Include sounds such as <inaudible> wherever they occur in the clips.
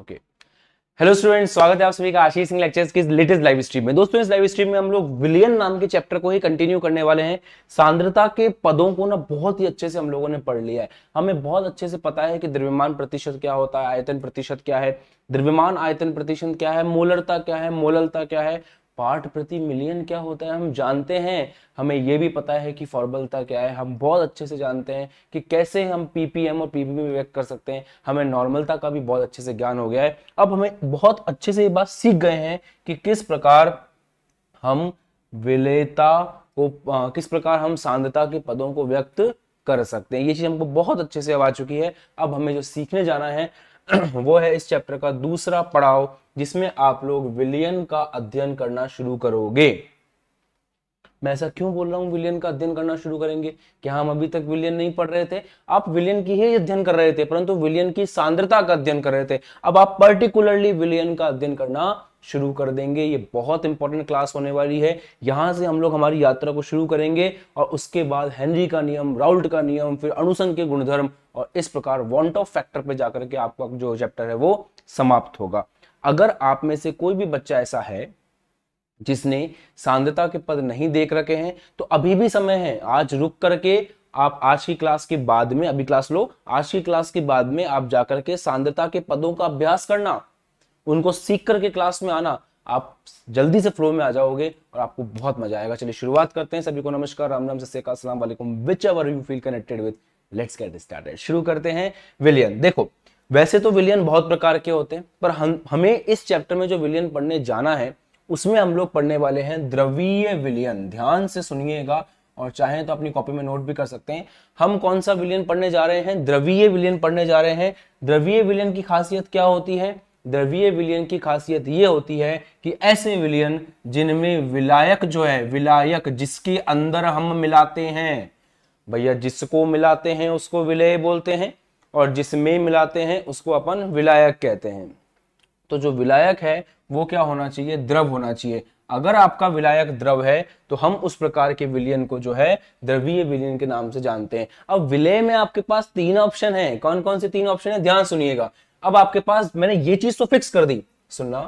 okay hello students स्वागत है आप सभी का आशीष सिंह लेक्चर्स की लेटेस्ट लाइव स्ट्रीम में दोस्तों इस लाइव स्ट्रीम में हम लोग विलियन नाम के चैप्टर को ही कंटिन्यू करने वाले हैं सांद्रता के पदों को ना बहुत ही अच्छे से हम लोगों ने पढ़ लिया है हमें बहुत अच्छे से पता है कि द्रव्यमान प्रतिशत क्या होता है आयतन प्रतिशत क्या है द्रव्यमान आयतन प्रतिशत क्या है मोलरता क्या है मोललता क्या है पार्ट प्रति मिलियन क्या होता है हम जानते हैं हमें ये भी पता है कि फॉर्मलता क्या है हम बहुत अच्छे से जानते हैं कि कैसे हम पीपीएम और पीपीबी व्यक्त कर सकते हैं हमें नॉर्मलता का भी बहुत अच्छे से ज्ञान हो गया है अब हमें बहुत अच्छे से ये बात सीख गए हैं कि किस प्रकार हम विलेता को आ, किस प्रकार हम सांद्रता के पदों को व्यक्त कर सकते हैं ये चीज हमको बहुत अच्छे से अब आ चुकी है अब हमें जो सीखने जाना है वो है इस चैप्टर का दूसरा पड़ाव जिसमें आप लोग विलियन का अध्ययन करना शुरू करोगे मैं ऐसा क्यों बोल रहा हूं विलियन का अध्ययन करना शुरू करेंगे क्या हम अभी तक विलियन नहीं पढ़ रहे थे आप विलियन की ही अध्ययन कर रहे थे परंतु विलियन की सांद्रता का अध्ययन कर रहे थे अब आप पर्टिकुलरली विलियन का अध्ययन करना शुरू कर देंगे ये बहुत इंपॉर्टेंट क्लास होने वाली है यहाँ से हम लोग हमारी यात्रा को शुरू करेंगे और उसके बाद हेनरी का नियम राउल्ट का नियम फिर अनुसंघ के गुणधर्म और इस प्रकार वॉन्ट ऑफ फैक्टर पर जाकर के आपका जो चैप्टर है वो समाप्त होगा अगर आप में से कोई भी बच्चा ऐसा है जिसने सांद्रता के पद नहीं देख रखे हैं तो अभी भी समय है आज रुक करके आप आज की क्लास के बाद में अभी क्लास लो आज की क्लास के बाद में आप जाकर के सांद्रता के पदों का अभ्यास करना उनको सीख करके क्लास में आना आप जल्दी से फ्लो में आ जाओगे और आपको बहुत मजा आएगा चलिए शुरुआत करते हैं सभी को नमस्कार राम राम से अस्सलाम वालेकुम whichever you feel connected with let's get started शुरू करते हैं विलियन देखो वैसे तो विलियन बहुत प्रकार के होते हैं पर हम हमें इस चैप्टर में जो विलियन पढ़ने जाना है उसमें हम लोग पढ़ने वाले हैं द्रवीय विलियन ध्यान से सुनिएगा और चाहे तो अपनी कॉपी में नोट भी कर सकते हैं हम कौन सा विलियन पढ़ने जा रहे हैं द्रवीय विलियन पढ़ने जा रहे हैं द्रवीय विलियन की खासियत क्या होती है द्रवीय विलयन की खासियत यह होती है कि ऐसे विलयन जिनमें विलायक जो है विलायक जिसके अंदर हम मिलाते हैं भैया जिसको मिलाते हैं उसको विलय बोलते हैं और जिसमें मिलाते हैं उसको अपन विलायक कहते हैं तो जो विलायक है वो क्या होना चाहिए द्रव होना चाहिए अगर आपका विलायक द्रव है तो हम उस प्रकार के विलयन को जो है द्रवीय विलयन के नाम से जानते हैं अब विलय में आपके पास तीन ऑप्शन है कौन कौन से तीन ऑप्शन है ध्यान सुनिएगा अब आपके पास मैंने ये चीज तो फिक्स कर दी सुनना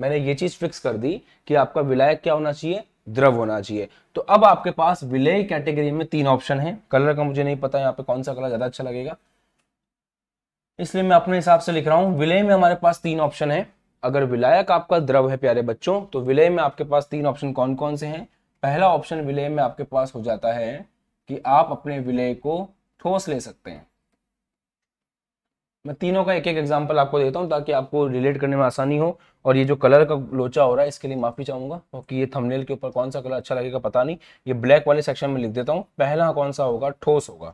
मैंने ये चीज फिक्स कर दी कि आपका विलायक क्या होना चाहिए द्रव होना चाहिए तो अब आपके पास विलय कैटेगरी में तीन ऑप्शन है कलर का मुझे नहीं पता यहाँ पे कौन सा कलर ज्यादा अच्छा लगेगा इसलिए मैं अपने हिसाब से लिख रहा हूं विलय में हमारे पास तीन ऑप्शन है अगर विलायक आपका द्रव है प्यारे बच्चों तो विलय में आपके पास तीन ऑप्शन कौन कौन से हैं पहला ऑप्शन विलय में आपके पास हो जाता है कि आप अपने विलय को ठोस ले सकते हैं मैं तीनों का एक एक एग्जाम्पल आपको देता हूँ ताकि आपको रिलेट करने में आसानी हो और ये जो कलर का लोचा हो रहा है इसके लिए माफ़ी चाहूंगा क्योंकि ये थंबनेल के ऊपर कौन सा कलर अच्छा लगेगा पता नहीं ये ब्लैक वाले सेक्शन में लिख देता हूँ पहला कौन सा होगा ठोस होगा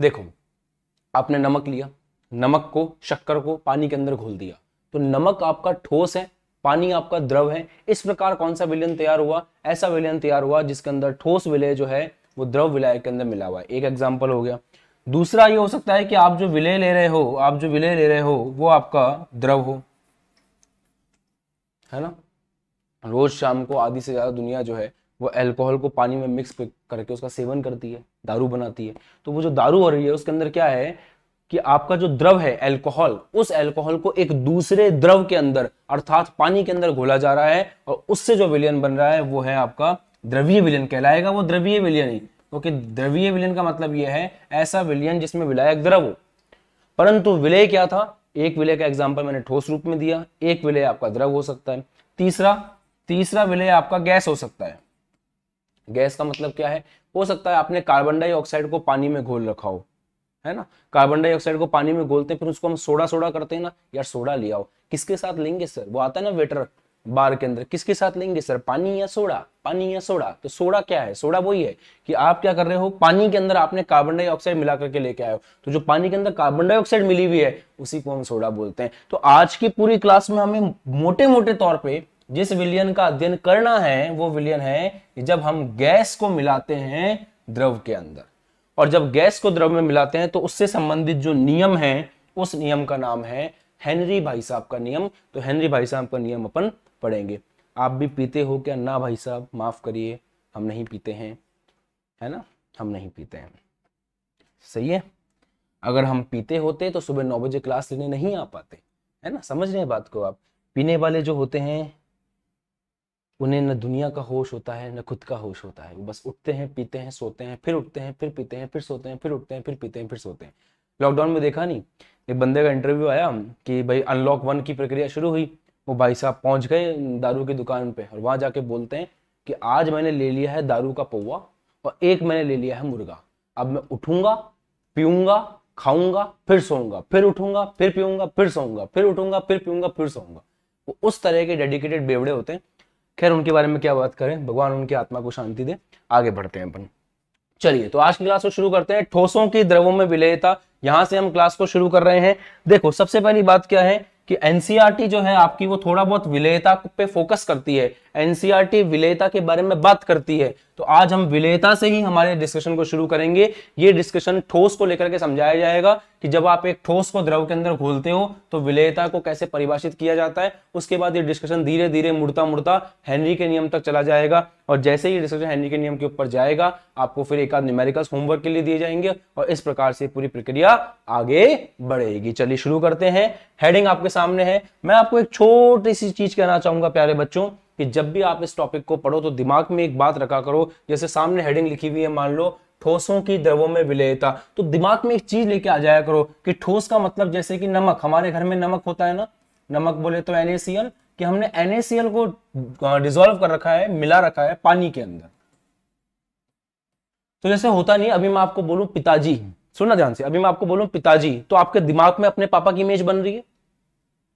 देखो आपने नमक लिया नमक को शक्कर को पानी के अंदर घोल दिया तो नमक आपका ठोस है पानी आपका द्रव है इस प्रकार कौन सा विलयन तैयार हुआ ऐसा विलयन तैयार हुआ जिसके अंदर ठोस विलय जो है वो द्रव विलय के अंदर मिला हुआ है एक एग्जाम्पल हो गया दूसरा ये हो सकता है कि आप जो विलय ले रहे हो आप जो विलय ले रहे हो वो आपका द्रव हो है ना रोज शाम को आधी से ज़्यादा दुनिया जो है वो अल्कोहल को पानी में मिक्स करके उसका सेवन करती है दारू बनाती है तो वो जो दारू हो रही है उसके अंदर क्या है कि आपका जो द्रव है अल्कोहल उस अल्कोहल को एक दूसरे द्रव के अंदर अर्थात पानी के अंदर घोला जा रहा है और उससे जो विलियन बन रहा है वो है आपका द्रवीय विलियन कहलाएगा वो द्रवीय विलियन ही ओके द्रवीय विलयन का मतलब यह है ऐसा विलयन जिसमें विलायक द्रव हो परंतु विलय क्या था एक विलय का एग्जाम्पल मैंने ठोस रूप में दिया एक विलय आपका द्रव हो सकता है तीसरा तीसरा विलय आपका गैस हो सकता है गैस का मतलब क्या है हो सकता है आपने कार्बन डाइऑक्साइड को पानी में घोल रखा हो है ना कार्बन डाइऑक्साइड को पानी में घोलते हैं फिर उसको हम सोडा सोडा करते हैं ना यार सोडा लिया हो किसके साथ लेंगे सर वो आता है ना वेटर बार के अंदर किसके साथ लेंगे सर पानी या सोडा पानी या सोडा तो सोडा क्या है सोडा वही है कि आप क्या कर रहे हो पानी के अंदर आपने कार्बन डाइऑक्साइड मिला करके लेके आए हो तो जो पानी के अंदर कार्बन डाइऑक्साइड मिली हुई है उसी को हम सोडा बोलते हैं तो आज की पूरी क्लास में हमें मोटे मोटे तौर पर जिस विलियन का अध्ययन करना है वो विलियन है जब हम गैस को मिलाते हैं द्रव के अंदर और जब गैस को द्रव में मिलाते हैं तो उससे संबंधित जो नियम है उस नियम का नाम है हेनरी भाई साहब का नियम तो हेनरी भाई साहब का नियम अपन पड़ेंगे आप भी पीते हो क्या ना भाई साहब माफ़ करिए हम नहीं पीते हैं है ना हम नहीं पीते हैं सही है अगर हम पीते होते तो सुबह नौ बजे क्लास लेने नहीं आ पाते है ना समझ रहे हैं बात को आप पीने वाले जो होते हैं उन्हें न दुनिया का होश होता है न खुद का होश होता है वो बस उठते हैं पीते हैं सोते हैं फिर उठते हैं फिर पीते हैं फिर सोते हैं फिर उठते हैं फिर पीते हैं फिर सोते हैं लॉकडाउन में देखा नहीं एक बंदे का इंटरव्यू आया कि भाई अनलॉक वन की प्रक्रिया शुरू हुई वो भाई साहब पहुंच गए दारू की दुकान पे और वहां जाके बोलते हैं कि आज मैंने ले लिया है दारू का पौवा और एक मैंने ले लिया है मुर्गा अब मैं उठूंगा पीऊंगा खाऊंगा फिर सोऊंगा फिर उठूंगा फिर पीऊंगा फिर सोऊंगा फिर उठूंगा फिर पीऊंगा फिर सोऊंगा वो उस तरह के डेडिकेटेड बेवड़े होते हैं खैर उनके बारे में क्या बात करें भगवान उनकी आत्मा को शांति दे आगे बढ़ते हैं अपन चलिए तो आज की क्लास को शुरू करते हैं ठोसों की द्रवों में विलयता यहां से हम क्लास को शुरू कर रहे हैं देखो सबसे पहली बात क्या है कि एनसीईआरटी e जो है आपकी वो थोड़ा बहुत विलेयता पे फोकस करती है एनसीईआरटी e विलेयता के बारे में बात करती है तो आज हम विलेयता से ही हमारे डिस्कशन को शुरू करेंगे ये डिस्कशन ठोस को लेकर के समझाया जाएगा कि जब आप एक ठोस को द्रव के अंदर घोलते हो तो विलेयता को कैसे परिभाषित किया जाता है उसके बाद ये डिस्कशन धीरे धीरे मुड़ता मुड़ता हेनरी के नियम तक चला जाएगा और जैसे ही डिस्कशन हेनरी के नियम के ऊपर जाएगा आपको फिर एक आध न्यूमेरिकल्स होमवर्क के लिए दिए जाएंगे और इस प्रकार से पूरी प्रक्रिया आगे बढ़ेगी चलिए शुरू करते हैं हेडिंग आपके सामने है मैं आपको एक छोटी सी चीज कहना चाहूंगा प्यारे बच्चों कि जब भी आप इस टॉपिक को पढ़ो तो दिमाग में एक बात रखा करो जैसे सामने हेडिंग लिखी हुई है मान लो ठोसों की द्रवों में विलयता तो दिमाग में एक चीज लेके आ जाया करो कि ठोस का मतलब जैसे कि नमक हमारे घर में नमक होता है ना नमक बोले तो एनएसीएल कि हमने एनएसीएल को डिजोल्व कर रखा है मिला रखा है पानी के अंदर तो जैसे होता नहीं अभी मैं आपको बोलूं पिताजी सुनना ध्यान से अभी मैं आपको बोलूं पिताजी तो आपके दिमाग में अपने पापा की इमेज बन रही है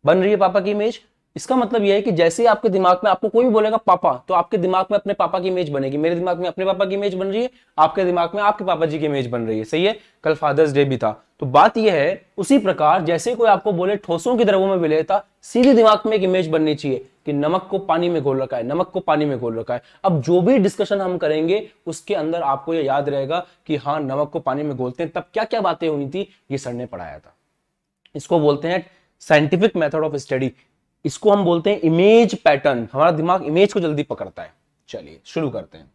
बन रही है पापा की इमेज इसका मतलब यह है कि जैसे ही आपके दिमाग में आपको कोई भी बोलेगा पापा तो आपके दिमाग में अपने पापा की इमेज बनेगी मेरे दिमाग में अपने पापा की इमेज बन रही है आपके दिमाग में आपके पापा जी की इमेज बन रही है सही है कल फादर्स डे भी था तो बात यह है उसी प्रकार जैसे कोई आपको बोले ठोसों की द्रवों में विलेयता सीधे दिमाग में एक इमेज बननी चाहिए कि नमक को पानी में घोल रखा है नमक को पानी में घोल रखा है अब जो भी डिस्कशन हम करेंगे उसके अंदर आपको यह याद रहेगा कि हाँ नमक को पानी में घोलते हैं तब क्या क्या बातें हुई थी ये सर ने पढ़ाया था इसको बोलते हैं साइंटिफिक मेथड ऑफ स्टडी इसको हम बोलते हैं इमेज पैटर्न हमारा दिमाग इमेज को जल्दी पकड़ता है चलिए शुरू करते हैं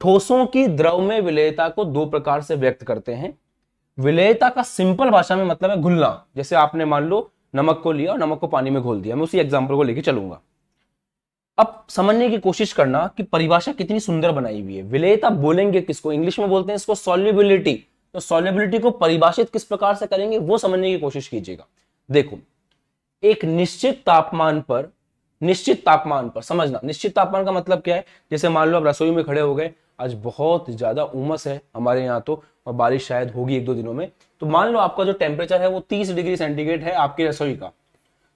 ठोसों की द्रव में विलयता को दो प्रकार से व्यक्त करते हैं विलयता का सिंपल भाषा में मतलब है घुलना जैसे आपने मान लो नमक को लिया और नमक को पानी में घोल दिया मैं उसी एग्जाम्पल को लेकर चलूंगा अब समझने की कोशिश करना कि परिभाषा कितनी सुंदर बनाई हुई है विलयता बोलेंगे किसको इंग्लिश में बोलते हैं इसको सॉल्युबिलिटी तो सॉल्युबिलिटी को परिभाषित किस प्रकार से करेंगे वो समझने की कोशिश कीजिएगा देखो एक निश्चित तापमान पर निश्चित तापमान पर समझना निश्चित तापमान का मतलब क्या है जैसे मान लो आप रसोई में खड़े हो गए आज बहुत ज्यादा उमस है हमारे यहाँ तो और बारिश शायद होगी एक दो दिनों में तो मान लो आपका जो टेम्परेचर है वो तीस डिग्री सेंटीग्रेड है आपकी रसोई का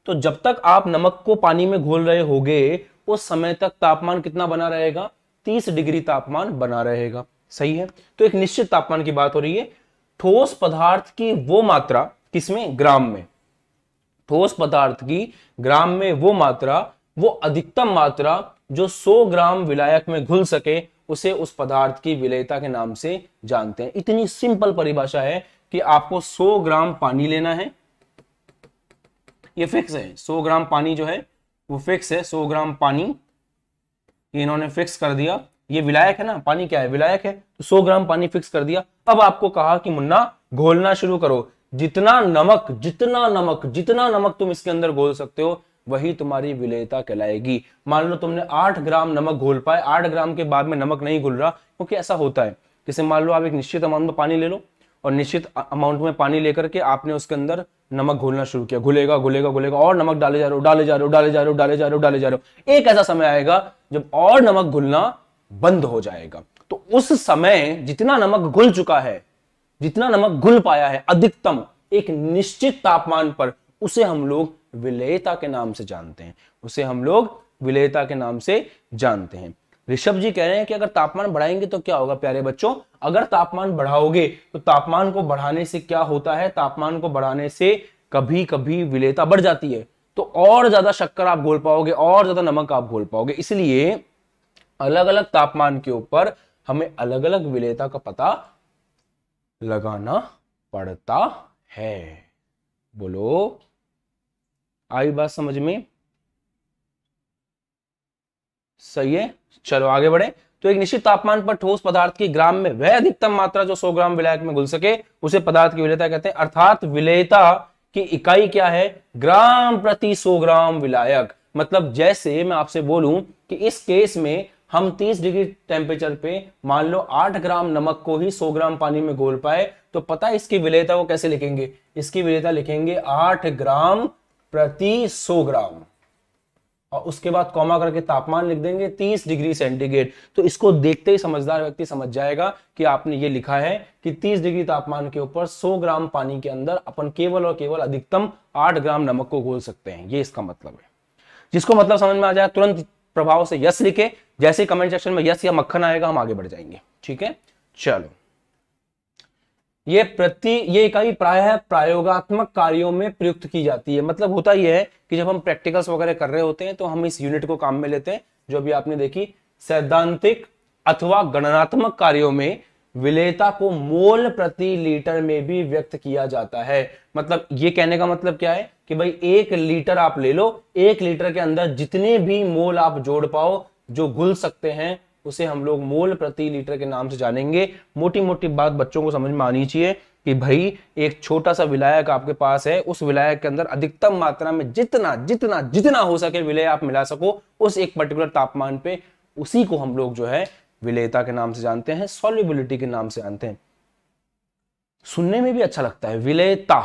तो जब तक आप नमक को पानी में घोल रहे होगे उस समय तक तापमान कितना बना रहेगा तीस डिग्री तापमान बना रहेगा सही है तो एक निश्चित तापमान की बात हो रही है ठोस पदार्थ की वो मात्रा किसमें ग्राम में ठोस पदार्थ की ग्राम में वो मात्रा वो अधिकतम मात्रा जो 100 ग्राम विलायक में घुल सके उसे उस पदार्थ की विलयता के नाम से जानते हैं इतनी सिंपल परिभाषा है कि आपको 100 ग्राम पानी लेना है ये फिक्स है 100 ग्राम पानी जो है वो फिक्स है 100 ग्राम पानी ये इन्होंने फिक्स कर दिया ये विलायक है ना पानी क्या है विलायक है तो 100 ग्राम पानी फिक्स कर दिया अब आपको कहा कि मुन्ना घोलना शुरू करो जितना नमक जितना नमक जितना नमक तुम इसके अंदर घोल सकते हो वही तुम्हारी विलेयता कहलाएगी मान लो तुमने आठ ग्राम नमक घोल पाए आठ ग्राम के बाद में नमक नहीं घुल रहा क्योंकि ऐसा होता है जैसे मान लो आप एक निश्चित अमाउंट में पानी ले लो और निश्चित अमाउंट में पानी लेकर के आपने उसके अंदर नमक घोलना शुरू किया घुलेगा घुलेगा घुलेगा और नमक डाले जा रहे हो डाले जा रहे हो डाले जा रहे हो डाले जा रहे हो डाले जा रहे हो एक ऐसा समय आएगा जब और नमक घुलना बंद हो जाएगा तो उस समय जितना नमक घुल चुका है जितना नमक घुल पाया है अधिकतम एक निश्चित तापमान पर उसे हम लोग विलेयता के नाम से जानते हैं उसे हम लोग विलेयता के नाम से जानते हैं ऋषभ जी कह रहे हैं कि अगर तापमान बढ़ाएंगे तो क्या होगा प्यारे बच्चों अगर तापमान बढ़ाओगे तो तापमान को बढ़ाने से क्या होता है तापमान को बढ़ाने से कभी कभी विलेयता बढ़ जाती है तो और ज्यादा शक्कर आप घोल पाओगे और ज्यादा नमक आप घोल पाओगे इसलिए अलग अलग तापमान के ऊपर हमें अलग अलग विलेयता का पता लगाना पड़ता है बोलो आई बात समझ में सही है चलो आगे बढ़े तो एक निश्चित तापमान पर ठोस पदार्थ की ग्राम में वह अधिकतम मात्रा जो 100 ग्राम विलायक में घुल सके उसे पदार्थ की विलयता कहते हैं अर्थात विलयता की इकाई क्या है ग्राम प्रति 100 ग्राम विलायक मतलब जैसे मैं आपसे बोलूं कि इस केस में हम 30 डिग्री टेम्परेचर पे मान लो 8 ग्राम नमक को ही 100 ग्राम पानी में घोल पाए तो पता है इसकी विलेयता को कैसे लिखेंगे इसकी विलेयता लिखेंगे 8 ग्राम प्रति 100 ग्राम और उसके बाद कॉमा करके तापमान लिख देंगे 30 डिग्री सेंटीग्रेड तो इसको देखते ही समझदार व्यक्ति समझ जाएगा कि आपने ये लिखा है कि 30 डिग्री तापमान के ऊपर 100 ग्राम पानी के अंदर अपन केवल और केवल अधिकतम 8 ग्राम नमक को घोल सकते हैं ये इसका मतलब है जिसको मतलब समझ में आ जाए तुरंत प्रभाव से यस लिखे जैसे कमेंट सेक्शन में यस या मक्खन आएगा हम आगे बढ़ जाएंगे ठीक है चलो ये प्रति ये इकाई प्राय प्रायोगात्मक कार्यों में प्रयुक्त की जाती है मतलब होता यह है कि जब हम प्रैक्टिकल्स वगैरह कर रहे होते हैं तो हम इस यूनिट को काम में लेते हैं जो भी आपने देखी सैद्धांतिक अथवा गणनात्मक कार्यों में विलेयता को मोल प्रति लीटर में भी व्यक्त किया जाता है मतलब ये कहने का मतलब क्या है कि भाई एक लीटर आप ले लो एक लीटर के अंदर जितने भी मोल आप जोड़ पाओ जो घुल सकते हैं उसे हम लोग मोल प्रति लीटर के नाम से जानेंगे मोटी मोटी बात बच्चों को समझ में आनी चाहिए कि भाई एक छोटा सा विलायक आपके पास है उस विलायक के अंदर अधिकतम मात्रा में जितना जितना जितना हो सके विलय आप मिला सको उस एक पर्टिकुलर तापमान पे उसी को हम लोग जो है विलेयता के नाम से जानते हैं सॉल्युबिलिटी के नाम से जानते हैं सुनने में भी अच्छा लगता है विलेयता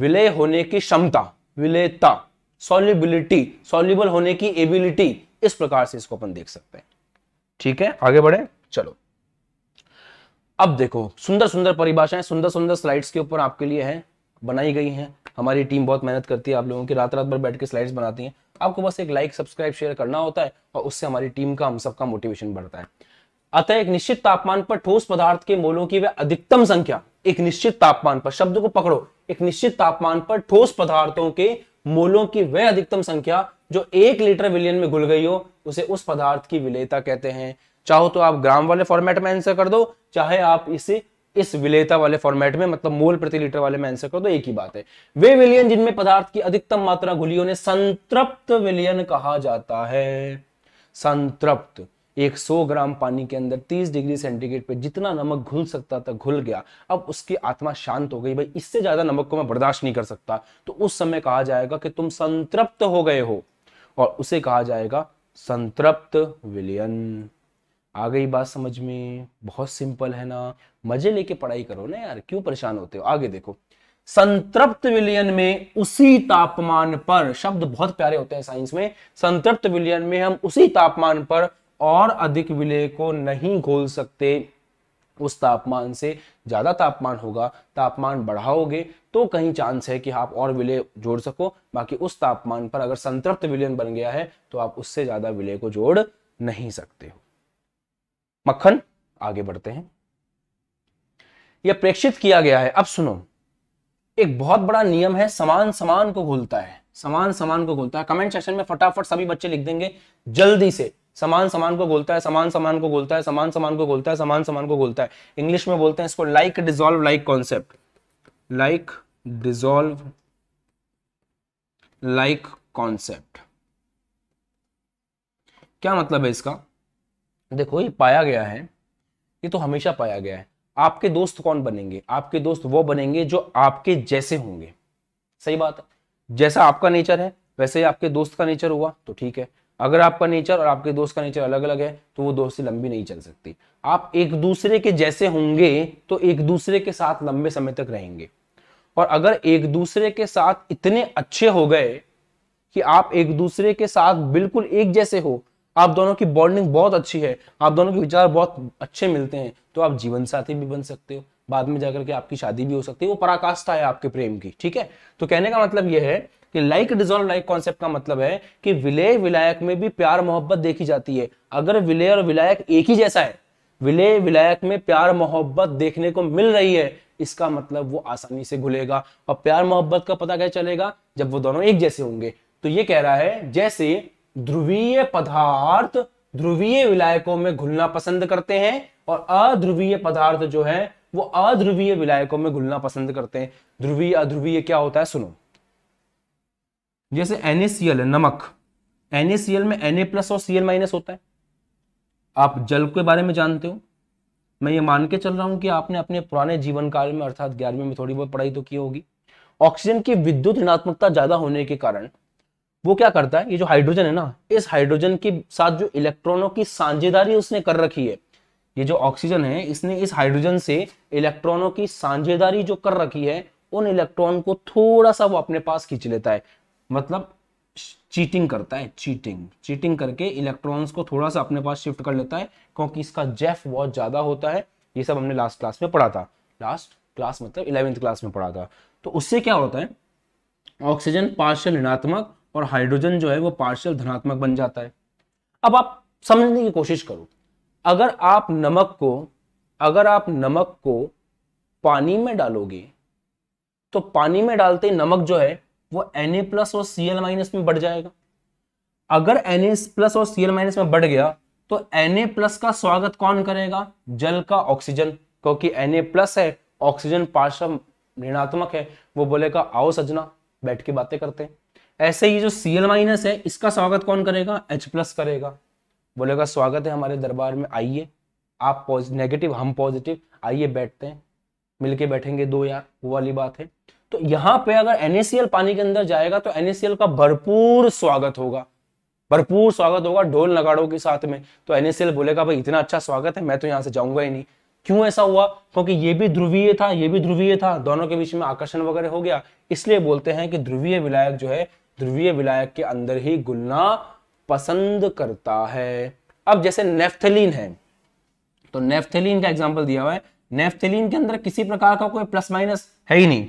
विलय होने की क्षमता विलेयता सॉल्युबिलिटी सॉल्युबल होने की एबिलिटी इस प्रकार से इसको अपन देख सकते हैं ठीक है आगे बढ़े चलो अब देखो सुंदर सुंदर परिभाषाएं सुंदर सुंदर स्लाइड्स के ऊपर आपके लिए है बनाई गई हैं हमारी टीम बहुत मेहनत करती है आप लोगों की रात रात भर बैठ के स्लाइड्स बनाती है आपको बस एक लाइक सब्सक्राइब शेयर करना होता है और उससे हमारी टीम का हम सबका मोटिवेशन बढ़ता है अतः एक निश्चित तापमान पर ठोस पदार्थ के मोलों की वह अधिकतम संख्या एक निश्चित तापमान पर शब्द को पकड़ो एक निश्चित तापमान पर ठोस पदार्थों के मोलों की वह अधिकतम संख्या जो एक लीटर विलियन में घुल गई हो उसे उस पदार्थ की विलेयता कहते हैं चाहो तो आप ग्राम वाले फॉर्मेट में आंसर कर दो चाहे आप इसे इस विलेयता वाले फॉर्मेट में मतलब मोल प्रति लीटर वाले में आंसर कर दो एक ही बात है वे विलियन जिनमें पदार्थ की अधिकतम मात्रा घुली उन्हें संतृप्त विलियन कहा जाता है संतृप्त एक सौ ग्राम पानी के अंदर तीस डिग्री सेंटीग्रेड पे जितना नमक घुल सकता था घुल गया अब उसकी आत्मा शांत हो गई भाई इससे ज्यादा नमक को मैं बर्दाश्त नहीं कर सकता तो उस समय कहा जाएगा कि तुम संतृप्त हो गए हो और उसे कहा जाएगा संतृप्त विलियन आ गई बात समझ में बहुत सिंपल है ना मजे लेके पढ़ाई करो ना यार क्यों परेशान होते हो आगे देखो संतृप्त विलियन में उसी तापमान पर शब्द बहुत प्यारे होते हैं साइंस में संतृप्त विलियन में हम उसी तापमान पर और अधिक विलय को नहीं घोल सकते उस तापमान से ज़्यादा तापमान होगा तापमान बढ़ाओगे तो कहीं चांस है कि आप और विलय जोड़ सको बाकी उस तापमान पर अगर संतृप्त विलयन बन गया है तो आप उससे ज़्यादा विलय को जोड़ नहीं सकते हो मक्खन आगे बढ़ते हैं यह प्रेक्षित किया गया है अब सुनो एक बहुत बड़ा नियम है समान समान को घोलता है समान समान को घोलता है कमेंट सेक्शन में फटाफट सभी बच्चे लिख देंगे जल्दी से समान समान को बोलता है समान समान को बोलता है समान समान को बोलता है समान समान को बोलता है इंग्लिश में बोलते हैं इसको like dissolve like concept like dissolve like concept क्या मतलब है इसका देखो ये पाया गया है ये तो हमेशा पाया गया है आपके दोस्त कौन बनेंगे आपके दोस्त वो बनेंगे जो आपके जैसे होंगे सही बात है जैसा आपका नेचर है वैसे ही आपके दोस्त का नेचर हुआ तो ठीक है अगर आपका नेचर और आपके दोस्त का नेचर अलग अलग है तो वो दोस्ती लंबी नहीं चल सकती आप एक दूसरे के जैसे होंगे तो एक दूसरे के साथ लंबे समय तक रहेंगे और अगर एक दूसरे के साथ इतने अच्छे हो गए कि आप एक दूसरे के साथ बिल्कुल एक जैसे हो आप दोनों की बॉन्डिंग बहुत अच्छी है आप दोनों के विचार बहुत अच्छे मिलते हैं तो आप जीवन साथी भी बन सकते हो बाद में जाकर के आपकी शादी भी हो सकती है वो पराकाष्ठा है आपके प्रेम की ठीक है तो कहने का मतलब यह है कि लाइक डिजॉल्व लाइक कॉन्सेप्ट का मतलब है कि विलय विलायक में भी प्यार मोहब्बत देखी जाती है अगर विलय और विलायक एक ही जैसा है विलय विलायक में प्यार मोहब्बत देखने को मिल रही है इसका मतलब वो आसानी से घुलेगा और प्यार मोहब्बत का पता क्या चलेगा जब वो दोनों एक जैसे होंगे तो ये कह रहा है जैसे ध्रुवीय पदार्थ ध्रुवीय विलायकों में घुलना पसंद करते हैं और अध्रुवीय पदार्थ जो है वो अध्रुवीय विलायकों में घुलना पसंद करते हैं ध्रुवीय अध्रुवीय क्या होता है सुनो जैसे NaCl है नमक NaCl में Na प्लस और Cl माइनस होता है आप जल के बारे में जानते हो मैं ये मान के चल रहा हूं कि आपने अपने पुराने जीवन काल में अर्थात ग्यारहवीं में थोड़ी बहुत पढ़ाई तो की होगी ऑक्सीजन की विद्युत ऋणात्मकता ज्यादा होने के कारण वो क्या करता है ये जो हाइड्रोजन है ना इस हाइड्रोजन के साथ जो इलेक्ट्रॉनों की साझेदारी उसने कर रखी है ये जो ऑक्सीजन है इसने इस हाइड्रोजन से इलेक्ट्रॉनों की साझेदारी जो कर रखी है उन इलेक्ट्रॉन को थोड़ा सा वो अपने पास खींच लेता है मतलब चीटिंग करता है चीटिंग चीटिंग करके इलेक्ट्रॉन्स को थोड़ा सा अपने पास शिफ्ट कर लेता है क्योंकि इसका जेफ बहुत ज़्यादा होता है ये सब हमने लास्ट क्लास में पढ़ा था लास्ट क्लास मतलब इलेवेंथ क्लास में पढ़ा था तो उससे क्या होता है ऑक्सीजन पार्शियल ऋणात्मक और हाइड्रोजन जो है वो पार्शियल धनात्मक बन जाता है अब आप समझने की कोशिश करो अगर आप नमक को अगर आप नमक को पानी में डालोगे तो पानी में डालते नमक जो है वो एन प्लस और सी माइनस में बढ़ जाएगा अगर एन प्लस और सी माइनस में बढ़ गया तो एन प्लस का स्वागत कौन करेगा जल का ऑक्सीजन क्योंकि एन प्लस है ऑक्सीजन पार्श्व ऋणात्मक है वो बोलेगा आओ सजना बैठ के बातें करते हैं ऐसे ही जो सी एल माइनस है इसका स्वागत कौन करेगा एच प्लस करेगा बोलेगा स्वागत है हमारे दरबार में आइए आप नेगेटिव हम पॉजिटिव आइए बैठते हैं मिलके बैठेंगे दो यार वो वाली बात है तो यहां पे अगर एनएसीएल पानी के अंदर जाएगा तो एनएसीएल का भरपूर स्वागत होगा भरपूर स्वागत होगा ढोल नगाड़ों के साथ में तो एनएसएल बोलेगा भाई इतना अच्छा स्वागत है मैं तो यहां से जाऊंगा ही नहीं क्यों ऐसा हुआ क्योंकि ये भी ध्रुवीय था ये भी ध्रुवीय था दोनों के बीच में आकर्षण वगैरह हो गया इसलिए बोलते हैं कि ध्रुवीय विलायक जो है ध्रुवीय विलायक के अंदर ही गुलना पसंद करता है अब जैसे नेफ्थलीन है तो नेफ्थलीन का एग्जाम्पल दिया हुआ है नेफ्थलीन के अंदर किसी प्रकार का कोई प्लस माइनस है ही नहीं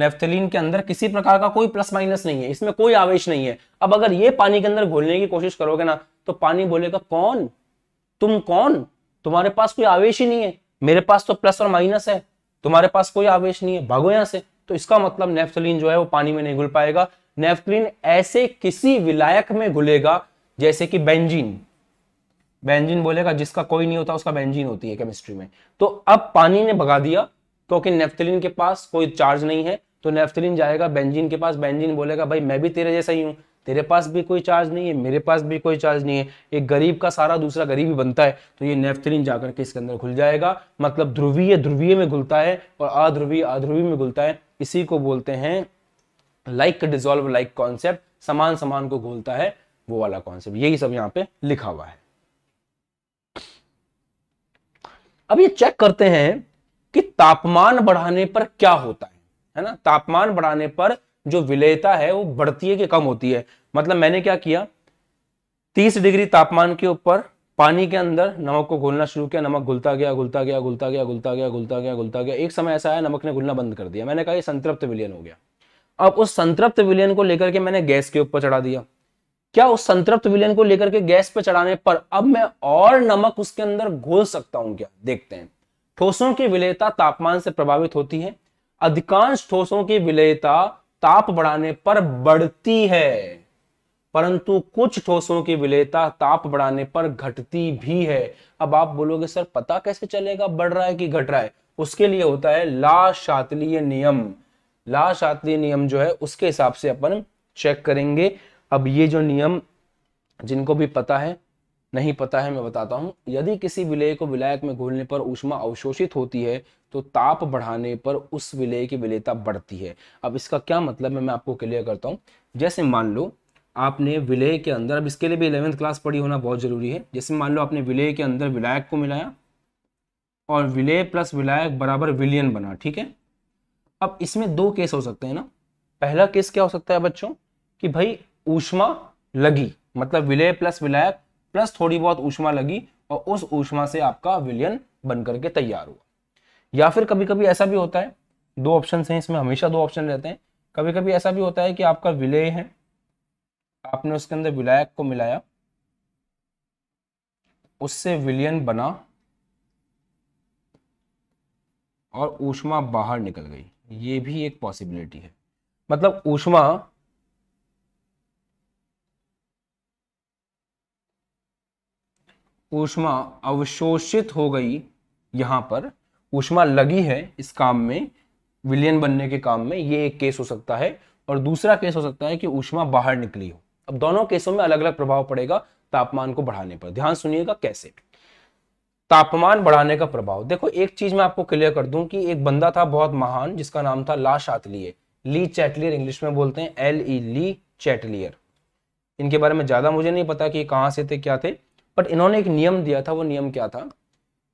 नेफ्थलीन के अंदर किसी प्रकार का कोई प्लस माइनस नहीं है इसमें कोई आवेश नहीं है अब अगर ये पानी के अंदर घोलने की कोशिश करोगे ना तो पानी बोलेगा कौन तुम कौन तुम्हारे पास कोई आवेश ही नहीं है मेरे पास तो प्लस और माइनस है तुम्हारे पास कोई आवेश नहीं है भागो यहां से तो इसका मतलब नेफ्थलीन जो है वो पानी में नहीं घुल पाएगा नेफ्थलीन ऐसे किसी विलायक में घुलेगा जैसे कि बेंजीन बेंजीन बोलेगा जिसका कोई नहीं होता उसका बेंजीन होती है केमिस्ट्री में तो अब पानी ने भगा दिया क्योंकि नेफ्थलीन के पास कोई चार्ज नहीं है तो नेफ्थलिन जाएगा बेंजीन के पास बेंजीन बोलेगा भाई मैं भी तेरे जैसा ही हूँ तेरे पास भी कोई चार्ज नहीं है मेरे पास भी कोई चार्ज नहीं है एक गरीब का सारा दूसरा गरीब ही बनता है तो ये नेफ्थलिन जाकर के इसके अंदर घुल जाएगा मतलब ध्रुवीय ध्रुवीय में घुलता है और अध्रुवीय अध्रुवीय में घुलता है इसी को बोलते हैं लाइक डिजोल्व लाइक कॉन्सेप्ट समान समान को घोलता है वो वाला कॉन्सेप्ट यही सब यहाँ पे लिखा हुआ है अब ये चेक करते हैं कि तापमान बढ़ाने पर क्या होता है है ना तापमान बढ़ाने पर जो विलयता है वो बढ़ती है कि कम होती है मतलब मैंने क्या किया तीस डिग्री तापमान के ऊपर पानी के अंदर नमक को घुलना शुरू किया नमक घुलता गया घुलता गया घुलता गया घुलता गया घुलता गया घुलता गया एक समय ऐसा आया नमक ने घुलना बंद कर दिया मैंने कहा ये संतृप्त विलियन हो गया अब उस संतृप्त विलियन को लेकर के मैंने गैस के ऊपर चढ़ा दिया क्या उस संतृप्त विलियन को लेकर के गैस पर चढ़ाने पर अब मैं और नमक उसके अंदर घोल सकता हूं क्या देखते हैं ठोसों की विलयता तापमान से प्रभावित होती है अधिकांश ठोसों की विलयता ताप बढ़ाने पर बढ़ती है परंतु कुछ ठोसों की विलयता ताप बढ़ाने पर घटती भी है अब आप बोलोगे सर पता कैसे चलेगा बढ़ रहा है कि घट रहा है उसके लिए होता है ला शातलीय नियम ला शातलीय नियम जो है उसके हिसाब से अपन चेक करेंगे अब ये जो नियम जिनको भी पता है नहीं पता है मैं बताता हूँ यदि किसी विलय को विलायक में घोलने पर ऊष्मा अवशोषित होती है तो ताप बढ़ाने पर उस विलय की विलेयता बढ़ती है अब इसका क्या मतलब है मैं आपको क्लियर करता हूँ जैसे मान लो आपने विलय के अंदर अब इसके लिए भी इलेवेंथ क्लास पढ़ी होना बहुत जरूरी है जैसे मान लो आपने विलय के अंदर विलायक को मिलाया और विलय प्लस विलायक बराबर विलियन बना ठीक है अब इसमें दो केस हो सकते हैं ना पहला केस क्या हो सकता है बच्चों कि भाई ऊष्मा लगी मतलब विलय प्लस विलायक प्लस थोड़ी बहुत ऊष्मा लगी और उस ऊष्मा से आपका विलियन बन करके तैयार हुआ या फिर कभी कभी ऐसा भी होता है दो ऑप्शन हैं इसमें हमेशा दो ऑप्शन रहते हैं कभी कभी ऐसा भी होता है कि आपका विलय है आपने उसके अंदर विलायक को मिलाया उससे विलियन बना और ऊष्मा बाहर निकल गई ये भी एक पॉसिबिलिटी है मतलब ऊष्मा ऊष्मा अवशोषित हो गई यहाँ पर ऊष्मा लगी है इस काम में विलियन बनने के काम में ये एक केस हो सकता है और दूसरा केस हो सकता है कि ऊष्मा बाहर निकली हो अब दोनों केसों में अलग अलग प्रभाव पड़ेगा तापमान को बढ़ाने पर ध्यान सुनिएगा कैसे तापमान बढ़ाने का प्रभाव देखो एक चीज मैं आपको क्लियर कर दूं कि एक बंदा था बहुत महान जिसका नाम था ला शातलिए ली चैटलियर इंग्लिश में बोलते हैं एल ई ली चैटलियर इनके बारे में ज्यादा मुझे नहीं पता कि कहाँ से थे क्या थे बट इन्होंने एक नियम दिया था वो नियम क्या था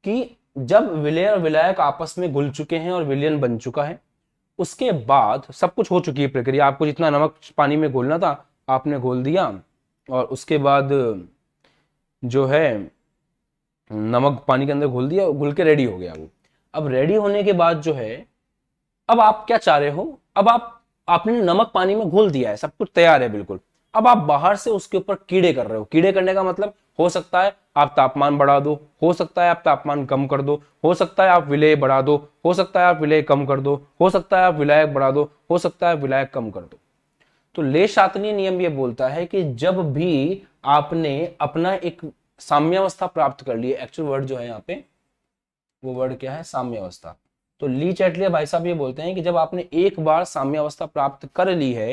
कि जब विलय और विलायक आपस में घुल चुके हैं और विलियन बन चुका है उसके बाद सब कुछ हो चुकी है प्रक्रिया आपको जितना नमक पानी में घोलना था आपने घोल दिया और उसके बाद जो है नमक पानी के अंदर घोल दिया घुल के रेडी हो गया वो अब रेडी होने के बाद जो है अब आप क्या चाह रहे हो अब आप आपने नमक पानी में घोल दिया है सब कुछ तैयार है बिल्कुल अब आप बाहर से उसके ऊपर कीड़े कर रहे हो कीड़े करने का मतलब हो सकता है आप तापमान बढ़ा दो हो सकता है आप तापमान कम कर दो हो सकता है आप विलय बढ़ा दो हो सकता है आप विलय कम कर दो हो सकता है आप विलायक बढ़ा दो हो सकता है विलायक कम कर दो तो ले शातनीय नियम यह बोलता है कि जब भी आपने अपना एक साम्यावस्था प्राप्त कर ली एक्चुअल वर्ड जो है यहाँ पे वो वर्ड क्या है साम्यावस्था तो ली चैटलिया भाई साहब ये बोलते हैं कि जब आपने एक बार साम्यावस्था प्राप्त कर ली है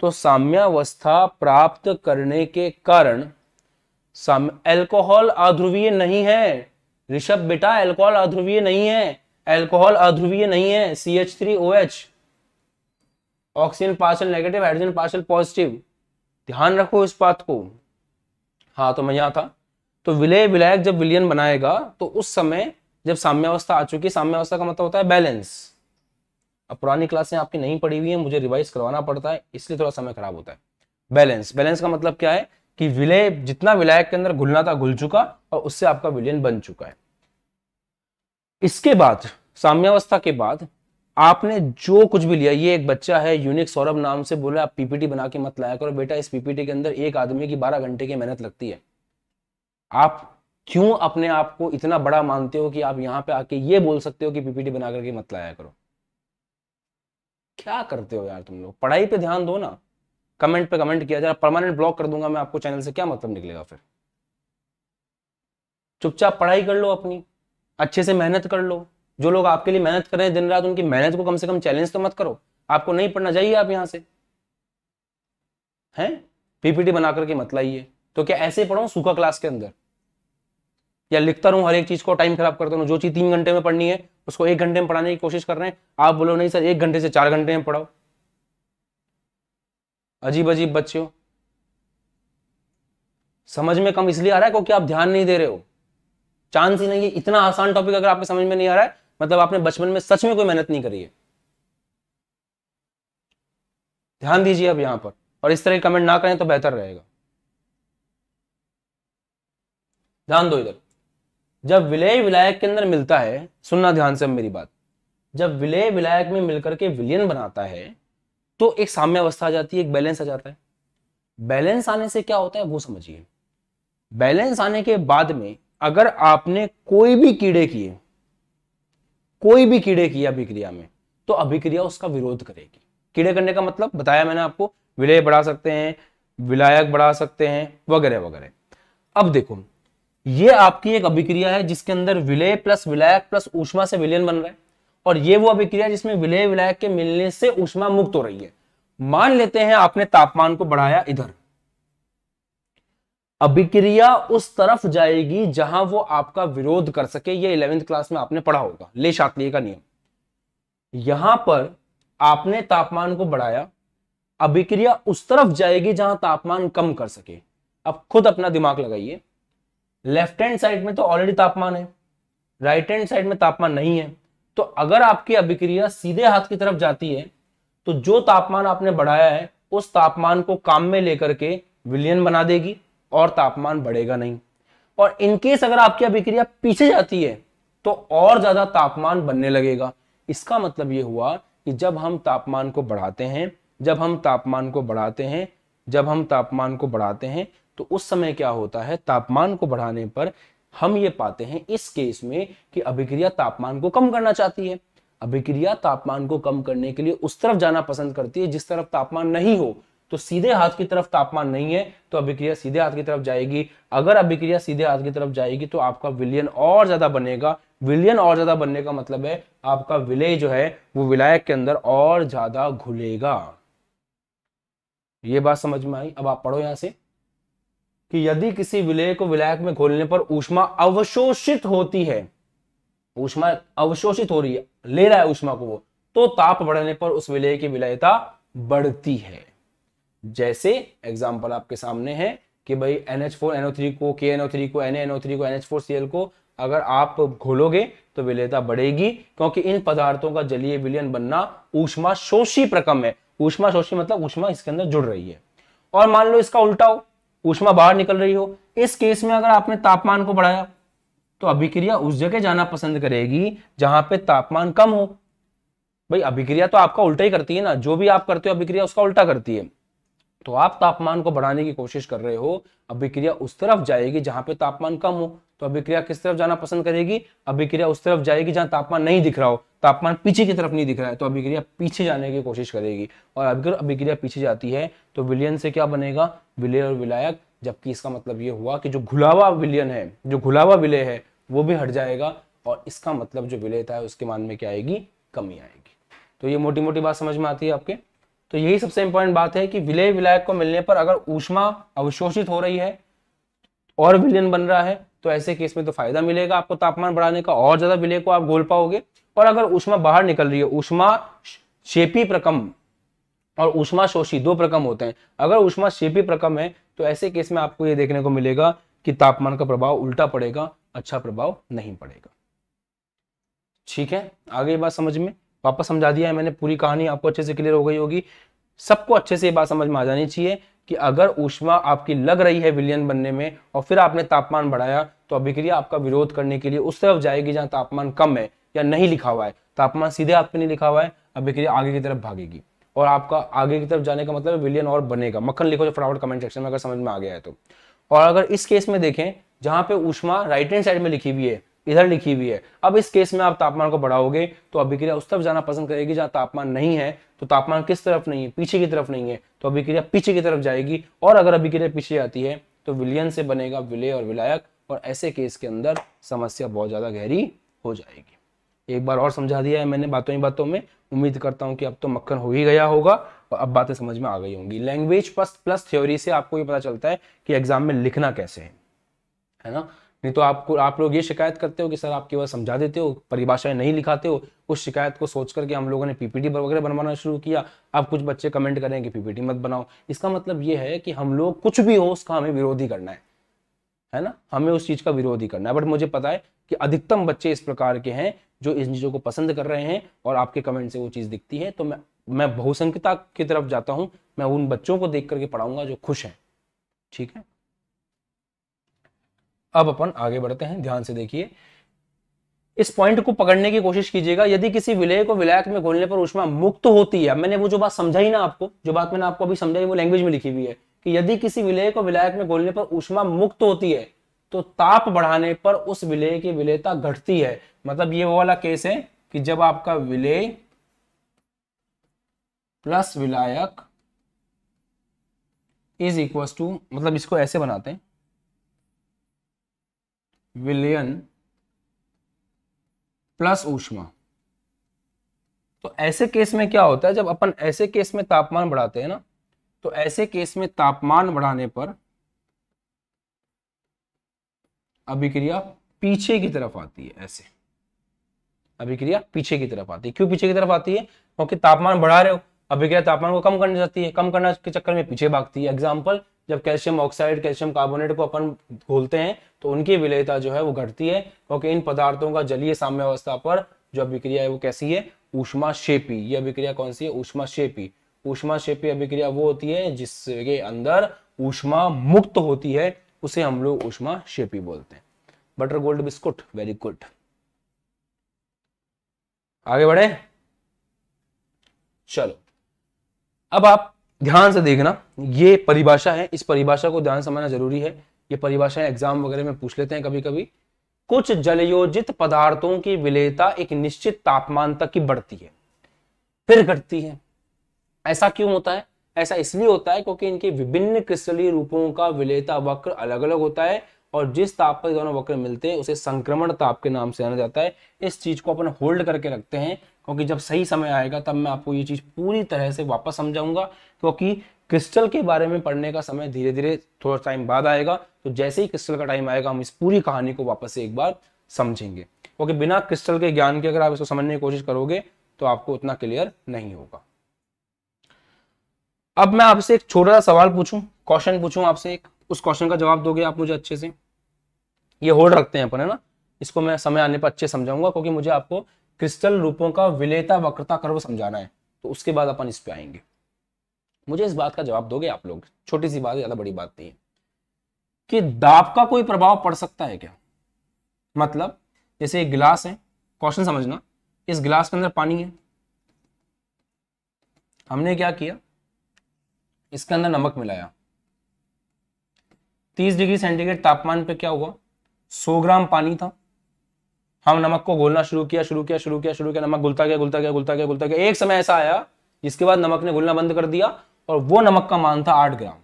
तो साम्यावस्था प्राप्त करने के कारण एल्कोहल अध्रुवीय नहीं है ऋषभ बेटा एल्कोहल अध्रुवीय नहीं है एल्कोहल अध्रुवीय नहीं है C H three O H oxygen partial negative hydrogen partial positive ध्यान रखो इस बात को हाँ तो मैं यहां था तो विलय विलायक जब विलियन बनाएगा तो उस समय जब साम्यावस्था आ चुकी साम्यावस्था का मतलब होता है बैलेंस अब पुरानी क्लासें आपकी नहीं पड़ी हुई है मुझे रिवाइज करवाना पड़ता है इसलिए थोड़ा समय खराब होता है बैलेंस बैलेंस का मतलब क्या है कि विलय जितना विलायक के अंदर घुलना था घुल चुका और उससे आपका विलयन बन चुका है इसके बाद साम्यावस्था के बाद आपने जो कुछ भी लिया ये एक बच्चा है यूनिक सौरभ नाम से बोला आप पीपीटी बना के मत लाया करो बेटा इस पीपीटी के अंदर एक आदमी की बारह घंटे की मेहनत लगती है आप क्यों अपने आप को इतना बड़ा मानते हो कि आप यहाँ पे आके ये बोल सकते हो कि पीपीटी बना करके मत लाया करो क्या करते हो यार तुम लोग पढ़ाई पे ध्यान दो ना कमेंट पे कमेंट किया जरा परमानेंट ब्लॉक कर दूंगा मैं आपको चैनल से क्या मतलब निकलेगा फिर चुपचाप पढ़ाई कर लो अपनी अच्छे से मेहनत कर लो जो लोग आपके लिए मेहनत कर रहे हैं दिन रात उनकी मेहनत को कम से कम चैलेंज तो मत करो आपको नहीं पढ़ना चाहिए आप यहाँ से हैं पीपीटी बना करके मत लाइए तो क्या ऐसे पढ़ो सूखा क्लास के अंदर या लिखता रहूँ हर एक चीज़ को टाइम खराब करता रहूं जो चीज़ तीन घंटे में पढ़नी है उसको एक घंटे में पढ़ाने की कोशिश कर रहे हैं आप बोलो नहीं सर एक घंटे से चार घंटे में पढ़ाओ अजीब अजीब बच्चे समझ में कम इसलिए आ रहा है क्योंकि आप ध्यान नहीं दे रहे हो चांस ही नहीं है इतना आसान टॉपिक अगर आपके समझ में नहीं आ रहा है मतलब आपने बचपन में सच में कोई मेहनत नहीं करी है ध्यान दीजिए अब यहां पर और इस तरह कमेंट ना करें तो बेहतर रहेगा ध्यान दो इधर जब विलय विलायक के अंदर मिलता है सुनना ध्यान से मेरी बात जब विलय विलायक में मिलकर के विलयन बनाता है तो एक साम्य अवस्था आ जाती है एक बैलेंस आ जाता है बैलेंस आने से क्या होता है वो समझिए बैलेंस आने के बाद में अगर आपने कोई भी कीड़े किए कोई भी कीड़े किए अभिक्रिया में तो अभिक्रिया उसका विरोध करेगी कीड़े करने का मतलब बताया मैंने आपको विलय बढ़ा सकते हैं विलायक बढ़ा सकते हैं वगैरह वगैरह अब देखो ये आपकी एक अभिक्रिया है जिसके अंदर विलय प्लस विलायक प्लस ऊष्मा से विलयन बन रहा है और ये वो अभिक्रिया जिसमें विलय विलायक के मिलने से ऊष्मा मुक्त हो रही है मान लेते हैं आपने तापमान को बढ़ाया इधर अभिक्रिया उस तरफ जाएगी जहां वो आपका विरोध कर सके ये इलेवेंथ क्लास में आपने पढ़ा होगा ले शातलीय का नियम यहां पर आपने तापमान को बढ़ाया अभिक्रिया उस तरफ जाएगी जहां तापमान कम कर सके अब खुद अपना दिमाग लगाइए लेफ्ट हैंड साइड में तो ऑलरेडी तापमान है राइट हैंड साइड में तापमान नहीं है तो अगर आपकी अभिक्रिया सीधे हाथ की तरफ जाती है तो जो तापमान आपने बढ़ाया है उस तापमान को काम में लेकर के विलियन बना देगी और तापमान बढ़ेगा नहीं और इनकेस अगर आपकी अभिक्रिया पीछे जाती है तो और ज्यादा तापमान बनने लगेगा इसका मतलब ये हुआ कि जब हम तापमान को बढ़ाते हैं जब हम तापमान को बढ़ाते हैं जब हम तापमान को बढ़ाते हैं तो उस समय क्या होता है तापमान को बढ़ाने पर हम ये पाते हैं इस केस में कि अभिक्रिया तापमान को कम करना चाहती है अभिक्रिया तापमान को कम करने के लिए उस तरफ जाना पसंद करती है जिस तरफ तापमान नहीं हो तो सीधे हाथ की तरफ तापमान नहीं है तो अभिक्रिया सीधे हाथ की तरफ जाएगी अगर अभिक्रिया सीधे हाथ की तरफ जाएगी तो आपका विलियन और ज्यादा बनेगा विलियन और ज्यादा बनने का मतलब है आपका विलय जो है वो विलायक के अंदर और ज्यादा घुलेगा ये बात समझ में आई अब आप पढ़ो यहां से कि यदि किसी विलय को विलायक में घोलने पर ऊष्मा अवशोषित होती है ऊष्मा अवशोषित हो रही है ले रहा है ऊष्मा को वो तो ताप बढ़ने पर उस विलय की विलयता बढ़ती है जैसे एग्जाम्पल आपके सामने है कि भाई NH4NO3 को KNO3 को NaNO3 को NH4Cl को अगर आप घोलोगे तो विलयता बढ़ेगी क्योंकि इन पदार्थों का जलीय विलयन बनना ऊष्मा शोषी प्रकम है ऊष्मा शोषी मतलब ऊष्मा इसके अंदर जुड़ रही है और मान लो इसका उल्टा हो ऊष्मा बाहर निकल रही हो इस केस में अगर आपने तापमान को बढ़ाया तो अभिक्रिया उस जगह जाना पसंद करेगी जहां पे तापमान कम हो भाई अभिक्रिया तो आपका उल्टा ही करती है ना जो भी आप करते हो अभिक्रिया उसका उल्टा करती है तो आप तापमान को बढ़ाने की कोशिश कर रहे हो अभिक्रिया उस तरफ जाएगी जहां पे तापमान कम हो तो अभिक्रिया किस तरफ जाना पसंद करेगी अभिक्रिया उस तरफ जाएगी जहां तापमान नहीं दिख रहा हो तापमान पीछे की तरफ नहीं दिख रहा है तो अभिक्रिया पीछे जाने की कोशिश करेगी और अगर अभिक्रिया पीछे जाती है तो विलियन से क्या बनेगा विलय और विलायक जबकि इसका मतलब ये हुआ कि जो घुलावा विलियन है जो घुलावा विलय है वो भी हट जाएगा और इसका मतलब जो विलय था उसके मान में क्या आएगी कमी आएगी तो ये मोटी मोटी बात समझ में आती है आपके तो यही सबसे इंपॉर्टेंट बात है कि विलय विलायक को मिलने पर अगर ऊष्मा अवशोषित हो रही है और विलियन बन रहा है तो ऐसे केस में तो फायदा मिलेगा आपको तापमान बढ़ाने का और ज्यादा विलय को आप घोल पाओगे और अगर उष्मा बाहर निकल रही है उष्मा शेपी प्रकम और उष्मा शोषी दो प्रकम होते हैं अगर उष्मा शेपी प्रकम है तो ऐसे केस में आपको ये देखने को मिलेगा कि तापमान का प्रभाव उल्टा पड़ेगा अच्छा प्रभाव नहीं पड़ेगा ठीक है आगे बात समझ में वापस समझा दिया है मैंने पूरी कहानी आपको अच्छे से क्लियर हो गई होगी सबको अच्छे से ये बात समझ में आ जानी चाहिए कि अगर ऊष्मा आपकी लग रही है विलियन बनने में और फिर आपने तापमान बढ़ाया तो अभिक्रिया आपका विरोध करने के लिए उस तरफ जाएगी जहां तापमान कम है या नहीं लिखा हुआ है तापमान सीधे आप पे नहीं लिखा हुआ है अभिक्रिया आगे की तरफ भागेगी और आपका आगे की तरफ जाने का मतलब विलियन और बनेगा मक्खन लिखो जो तो फटाफट कमेंट सेक्शन में अगर समझ में आ गया है तो और अगर इस केस में देखें जहां पे ऊष्मा राइट हैंड साइड में लिखी हुई है इधर लिखी हुई है अब इस केस में आप तापमान को बढ़ाओगे तो अभिक्रिया उस तरफ जाना पसंद करेगी जहां तापमान नहीं है तो तापमान किस तरफ नहीं है पीछे की तरफ नहीं है तो अभिक्रिया पीछे की तरफ जाएगी और अगर अभिक्रिया पीछे आती है तो विलियन से बनेगा विलय और विलायक और ऐसे केस के अंदर समस्या बहुत ज़्यादा गहरी हो जाएगी एक बार और समझा दिया है मैंने बातों ही बातों में उम्मीद करता हूं कि अब तो मक्खन हो ही गया होगा और अब बातें समझ में आ गई होंगी लैंग्वेज प्लस प्लस थ्योरी से आपको ये पता चलता है कि एग्जाम में लिखना कैसे है है ना नहीं तो आपको आप लोग ये शिकायत करते हो कि सर आप केवल समझा देते हो परिभाषाएं नहीं लिखाते हो उस शिकायत को सोच करके हम लोगों ने पीपीटी वगैरह बनवाना शुरू किया अब कुछ बच्चे कमेंट करें कि पीपीटी मत बनाओ इसका मतलब ये है कि हम लोग कुछ भी हो उसका हमें विरोध ही करना है है ना हमें उस चीज का विरोध ही करना है बट मुझे पता है कि अधिकतम बच्चे इस प्रकार के हैं जो इन चीजों को पसंद कर रहे हैं और आपके कमेंट से वो चीज दिखती है तो मैं मैं बहुसंख्यता की तरफ जाता हूँ मैं उन बच्चों को देख करके पढ़ाऊंगा जो खुश हैं ठीक है अब अपन आगे बढ़ते हैं ध्यान से देखिए इस पॉइंट को पकड़ने की कोशिश कीजिएगा यदि किसी विलय को विलायक में घोलने पर उष्मा मुक्त होती है मैंने वो जो बात समझाई ना आपको जो बात मैंने आपको अभी समझाई वो लैंग्वेज में लिखी हुई है कि यदि किसी विलय को विलायक में घोलने पर उष्मा मुक्त होती है तो ताप बढ़ाने पर उस विलय की विलयता घटती है मतलब ये वो वाला केस है कि जब आपका विलय प्लस विलायक इज इक्वल टू मतलब इसको ऐसे बनाते हैं विलयन प्लस ऊष्मा तो ऐसे केस में क्या होता है जब अपन ऐसे केस में तापमान बढ़ाते हैं ना तो ऐसे केस में तापमान बढ़ाने पर अभिक्रिया पीछे की तरफ आती है ऐसे अभिक्रिया पीछे की तरफ आती है क्यों पीछे की तरफ आती है क्योंकि तापमान बढ़ा रहे हो अभिक्रिया तापमान को कम करने जाती है कम करना के चक्कर में पीछे भागती है एग्जाम्पल जब कैल्शियम ऑक्साइड कैल्शियम कार्बोनेट को अपन घोलते हैं तो उनकी विलयता जो है वो घटती है क्योंकि इन पदार्थों का जलीय साम्य अवस्था पर जो अभिक्रिया है वो कैसी है ऊष्मा शेपी यह अभिक्रिया कौन सी है ऊष्मा शेपी ऊष्मा शेपी अभिक्रिया वो होती है जिसके अंदर ऊष्मा मुक्त होती है उसे हम लोग ऊष्मा शेपी बोलते हैं butter gold biscuit very good आगे बढ़े चलो अब आप ध्यान से देखना ये परिभाषा है इस परिभाषा को ध्यान समझना जरूरी है ये परिभाषाएं एग्जाम वगैरह में पूछ लेते हैं कभी कभी कुछ जलयोजित पदार्थों की विलेयता एक निश्चित तापमान तक की बढ़ती है फिर घटती है ऐसा क्यों होता है ऐसा इसलिए होता है क्योंकि इनके विभिन्न क्रिस्टलीय रूपों का विलेयता वक्र अलग अलग होता है और जिस ताप पर दोनों वक्र मिलते हैं उसे संक्रमण ताप के नाम से जाना जाता है इस चीज को अपन होल्ड करके रखते हैं क्योंकि जब सही समय आएगा तब मैं आपको ये चीज़ पूरी तरह से वापस समझाऊंगा क्योंकि क्रिस्टल के बारे में पढ़ने का समय धीरे धीरे थोड़ा टाइम बाद आएगा तो जैसे ही क्रिस्टल का टाइम आएगा हम इस पूरी कहानी को वापस से एक बार समझेंगे क्योंकि बिना क्रिस्टल के ज्ञान के अगर आप इसको समझने की कोशिश करोगे तो आपको उतना क्लियर नहीं होगा अब मैं आपसे एक छोटा सा सवाल पूछूं क्वेश्चन पूछूं आपसे एक उस क्वेश्चन का जवाब दोगे आप मुझे अच्छे से ये होल्ड रखते हैं अपन है ना इसको मैं समय आने पर अच्छे समझाऊंगा क्योंकि मुझे आपको क्रिस्टल रूपों का विलेता वक्रता कर्व समझाना है तो उसके बाद अपन इस पे आएंगे मुझे इस बात का जवाब दोगे आप लोग छोटी सी बात ज्यादा बड़ी बात नहीं है कि दाब का कोई प्रभाव पड़ सकता है क्या मतलब जैसे एक गिलास है क्वेश्चन समझना इस गिलास के अंदर पानी है हमने क्या किया इसके अंदर नमक मिलाया 30 डिग्री सेंटीग्रेड तापमान पे क्या हुआ 100 ग्राम पानी था हम नमक को घोलना शुरू किया शुरू किया शुरू किया शुरू किया नमक घुलता गया घुलता गया घुलता गया घुलता गया एक समय ऐसा आया जिसके बाद नमक ने घुलना बंद कर दिया और वो नमक का मान था आठ ग्राम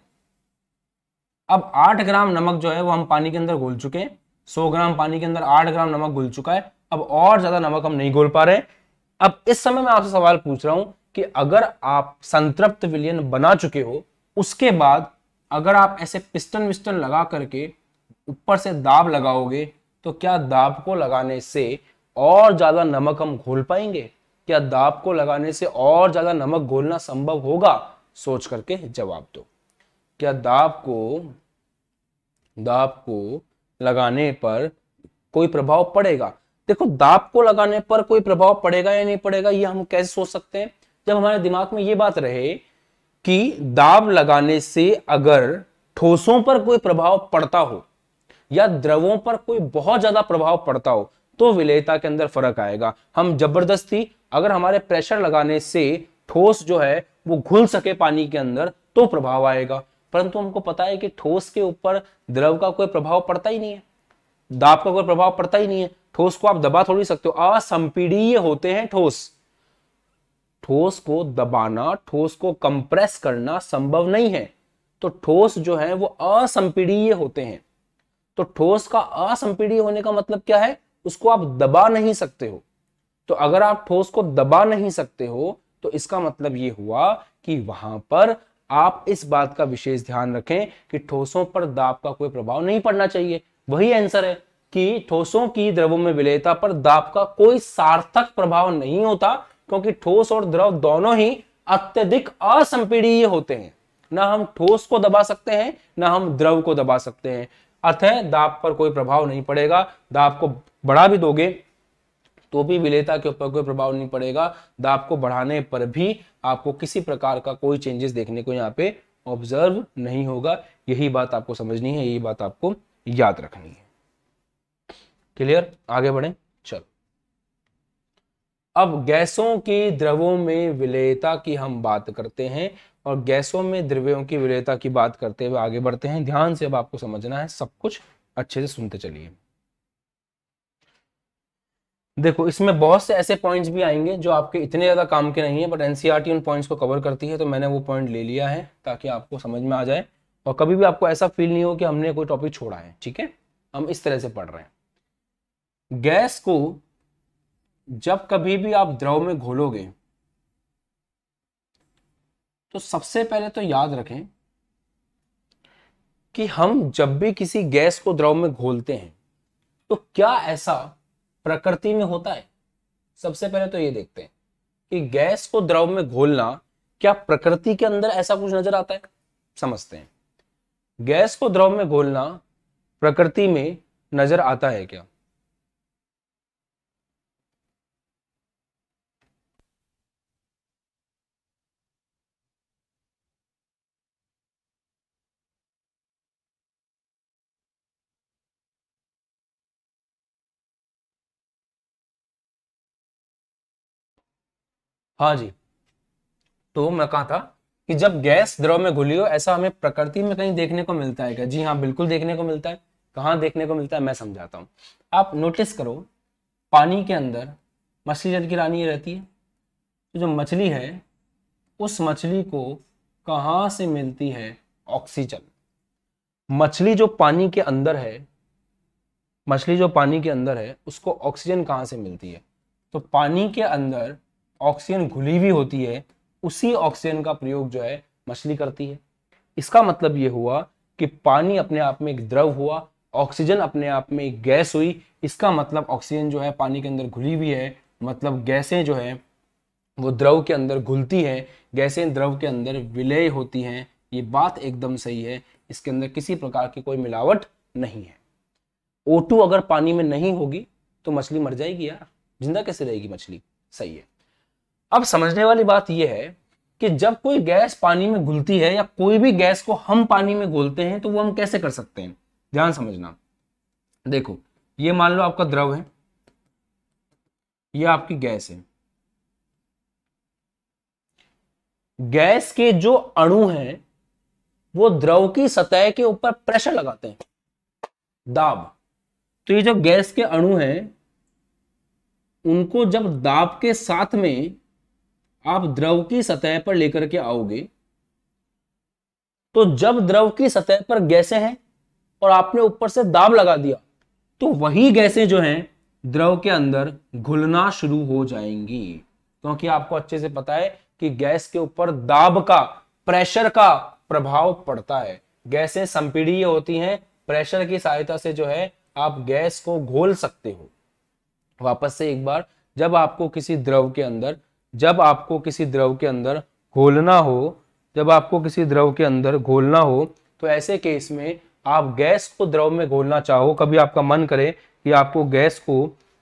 अब आठ ग्राम नमक जो है वो हम पानी के अंदर घोल चुके हैं सौ ग्राम पानी के अंदर आठ ग्राम नमक घुल चुका है अब और ज्यादा नमक हम नहीं घोल पा रहे अब इस समय मैं आपसे सवाल पूछ रहा हूं कि अगर आप संतृप्त विलियन बना चुके हो उसके बाद अगर आप ऐसे पिस्टन विस्टन लगा करके ऊपर से दाब लगाओगे तो क्या दाब को लगाने से और ज्यादा नमक हम घोल पाएंगे क्या दाब को लगाने से और ज्यादा नमक घोलना संभव होगा सोच करके जवाब दो क्या दाब को दाब को लगाने पर कोई प्रभाव पड़ेगा देखो दाब को लगाने पर कोई प्रभाव पड़ेगा या नहीं पड़ेगा ये हम कैसे सोच सकते हैं जब हमारे दिमाग में ये बात रहे कि दाब लगाने से अगर ठोसों पर कोई प्रभाव पड़ता हो या द्रवों पर कोई बहुत ज्यादा प्रभाव पड़ता हो तो विलेयता के अंदर फर्क आएगा हम जबरदस्ती अगर हमारे प्रेशर लगाने से ठोस जो है वो घुल सके पानी के अंदर तो प्रभाव आएगा परंतु हमको पता है कि ठोस के ऊपर द्रव का कोई प्रभाव पड़ता ही नहीं है दाब का कोई प्रभाव पड़ता ही नहीं है ठोस को आप दबा थोड़ी सकते हो असंपीडीय होते हैं ठोस ठोस को दबाना ठोस को कंप्रेस करना संभव नहीं है तो ठोस जो है वो असंपीडीय होते हैं तो ठोस का असंपीडी होने का मतलब क्या है उसको आप दबा नहीं सकते हो तो अगर आप ठोस को दबा नहीं सकते हो तो इसका मतलब ये हुआ कि वहां पर आप इस बात का विशेष ध्यान रखें कि ठोसों पर दाब का कोई प्रभाव नहीं पड़ना चाहिए वही आंसर है कि ठोसों की द्रवों में विलयता पर दाब का कोई सार्थक प्रभाव नहीं होता क्योंकि ठोस और द्रव दोनों ही अत्यधिक असंपीडीय होते हैं ना हम ठोस को दबा सकते हैं ना हम द्रव को दबा सकते हैं है दाप पर कोई प्रभाव नहीं पड़ेगा दाप को बढ़ा भी दोगे तो भी विलेता के ऊपर कोई प्रभाव नहीं पड़ेगा दाप को बढ़ाने पर भी आपको किसी प्रकार का कोई चेंजेस देखने को यहाँ पे ऑब्जर्व नहीं होगा यही बात आपको समझनी है यही बात आपको याद रखनी है क्लियर आगे बढ़े चलो अब गैसों के द्रवों में विलेयता की हम बात करते हैं और गैसों में द्रव्यों की विलयता की बात करते हुए आगे बढ़ते हैं ध्यान से अब आपको समझना है सब कुछ अच्छे से सुनते चलिए देखो इसमें बहुत से ऐसे पॉइंट्स भी आएंगे जो आपके इतने ज़्यादा काम के नहीं है बट एनसीईआरटी उन पॉइंट्स को कवर करती है तो मैंने वो पॉइंट ले लिया है ताकि आपको समझ में आ जाए और कभी भी आपको ऐसा फील नहीं हो कि हमने कोई टॉपिक छोड़ा है ठीक है हम इस तरह से पढ़ रहे हैं गैस को जब कभी भी आप द्रव में घोलोगे तो सबसे पहले तो याद रखें कि हम जब भी किसी गैस को द्रव में घोलते हैं तो क्या ऐसा प्रकृति में होता है सबसे पहले तो ये देखते हैं कि गैस को द्रव में घोलना क्या प्रकृति के अंदर ऐसा कुछ नजर आता है समझते हैं गैस को द्रव में घोलना प्रकृति में नजर आता है क्या हाँ जी तो मैं कहा था कि जब गैस द्रव में घुली हो ऐसा हमें प्रकृति में कहीं देखने को मिलता है क्या जी हाँ बिल्कुल देखने को मिलता है कहाँ देखने को मिलता है मैं समझाता हूँ आप नोटिस करो पानी के अंदर मछली जल की रानी रहती है तो जो मछली है उस मछली को कहाँ से मिलती है ऑक्सीजन मछली जो पानी के अंदर है मछली जो पानी के अंदर है उसको ऑक्सीजन कहाँ से मिलती है तो पानी के अंदर ऑक्सीजन घुली हुई होती है उसी ऑक्सीजन का प्रयोग जो है मछली करती है इसका मतलब ये हुआ कि पानी अपने आप में एक द्रव हुआ ऑक्सीजन अपने आप में एक गैस हुई इसका मतलब ऑक्सीजन जो है पानी के अंदर घुली हुई है मतलब गैसें जो है वो द्रव के अंदर घुलती हैं गैसें द्रव के अंदर विलय होती हैं ये बात एकदम सही है इसके अंदर किसी प्रकार की कोई मिलावट नहीं है ओ अगर पानी में नहीं होगी तो मछली मर जाएगी यार जिंदा कैसे रहेगी मछली सही है अब समझने वाली बात यह है कि जब कोई गैस पानी में घुलती है या कोई भी गैस को हम पानी में घोलते हैं तो वो हम कैसे कर सकते हैं ध्यान समझना देखो ये मान लो आपका द्रव है ये आपकी गैस है गैस के जो अणु हैं वो द्रव की सतह के ऊपर प्रेशर लगाते हैं दाब तो ये जो गैस के अणु हैं उनको जब दाब के साथ में आप द्रव की सतह पर लेकर के आओगे तो जब द्रव की सतह पर गैसें हैं और आपने ऊपर से दाब लगा दिया तो वही गैसें जो हैं द्रव के अंदर घुलना शुरू हो जाएंगी क्योंकि तो आपको अच्छे से पता है कि गैस के ऊपर दाब का प्रेशर का प्रभाव पड़ता है गैसें संपीड़ीय होती हैं प्रेशर की सहायता से जो है आप गैस को घोल सकते हो वापस से एक बार जब आपको किसी द्रव के अंदर जब आपको किसी द्रव के अंदर घोलना हो जब आपको किसी द्रव के अंदर घोलना हो तो ऐसे केस में आप गैस को द्रव में घोलना चाहो कभी आपका मन करे कि आपको गैस को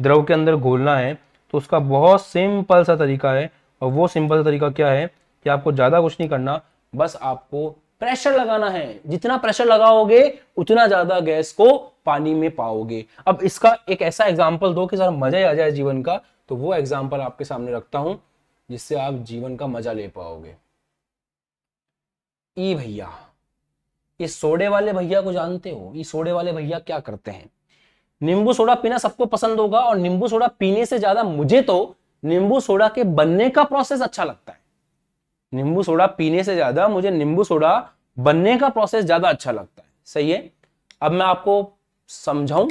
द्रव के अंदर घोलना है तो उसका बहुत सिंपल सा तरीका है और वो सिंपल सा तरीका क्या है कि आपको ज़्यादा कुछ नहीं करना बस आपको प्रेशर लगाना है जितना प्रेशर लगाओगे उतना ज़्यादा गैस को पानी में पाओगे अब इसका एक ऐसा एग्जाम्पल दो कि सर मजा आ जाए जीवन का तो वो एग्जाम्पल आपके सामने रखता हूँ जिससे आप जीवन का मजा ले पाओगे ई भैया ये सोडे वाले भैया को जानते हो ये सोडे वाले भैया क्या करते हैं नींबू सोडा पीना सबको पसंद होगा और नींबू सोडा पीने से ज्यादा मुझे तो नींबू सोडा के बनने का प्रोसेस अच्छा लगता है नींबू सोडा पीने से ज्यादा मुझे नींबू सोडा बनने का प्रोसेस ज्यादा अच्छा लगता है सही है अब मैं आपको समझाऊं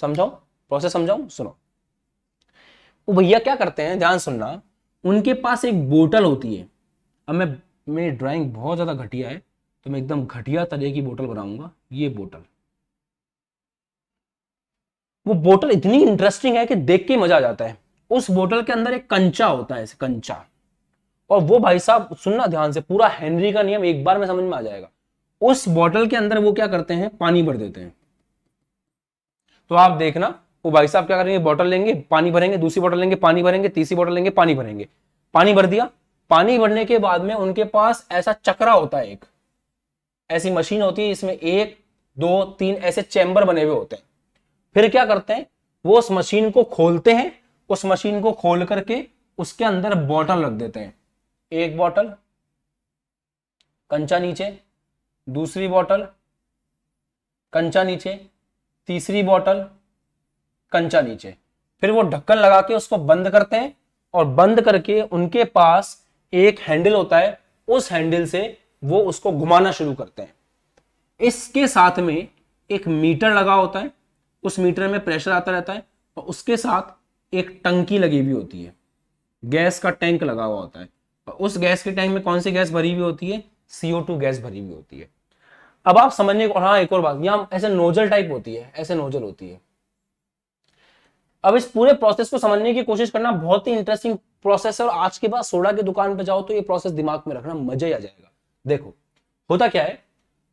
समझाऊं प्रोसेस समझाऊं सुनो वो भैया क्या करते हैं ध्यान सुनना उनके पास एक बोतल होती है अब मैं मेरी ड्राइंग बहुत ज़्यादा घटिया है तो मैं एकदम घटिया तरह की बोतल बनाऊंगा ये बोतल वो बोतल इतनी इंटरेस्टिंग है कि देख के मजा आ जाता है उस बोतल के अंदर एक कंचा होता है कंचा और वो भाई साहब सुनना ध्यान से पूरा हेनरी का नियम एक बार में समझ में आ जाएगा उस बोतल के अंदर वो क्या करते हैं पानी भर देते हैं तो आप देखना वो भाई साहब क्या करेंगे बॉटल लेंगे पानी भरेंगे दूसरी बॉटल लेंगे पानी भरेंगे तीसरी बोतल लेंगे पानी भरेंगे पानी भर दिया पानी भरने के बाद में उनके पास ऐसा चक्रा होता है एक ऐसी मशीन होती है इसमें एक दो तीन ऐसे चैम्बर बने हुए होते हैं फिर क्या करते हैं वो उस मशीन को खोलते हैं उस मशीन को खोल करके उसके अंदर बॉटल रख देते हैं एक बॉटल कंचा नीचे दूसरी बॉटल कंचा नीचे तीसरी बॉटल कंचा नीचे फिर वो ढक्कन लगा के उसको बंद करते हैं और बंद करके उनके पास एक हैंडल होता है उस हैंडल से वो उसको घुमाना शुरू करते हैं इसके साथ में एक मीटर लगा होता है उस मीटर में प्रेशर आता रहता है और उसके साथ एक टंकी लगी हुई होती है गैस का टैंक लगा हुआ होता है और उस गैस के टैंक में कौन सी गैस भरी हुई होती है सीओ टू गैस भरी हुई होती है अब आप समझने को हाँ एक और बात यहाँ ऐसे नोजल टाइप होती है ऐसे नोजल होती है अब इस पूरे प्रोसेस को समझने की कोशिश करना बहुत ही इंटरेस्टिंग प्रोसेस है और आज के बाद सोडा की दुकान पर जाओ तो ये प्रोसेस दिमाग में रखना मजा ही आ जाएगा देखो होता क्या है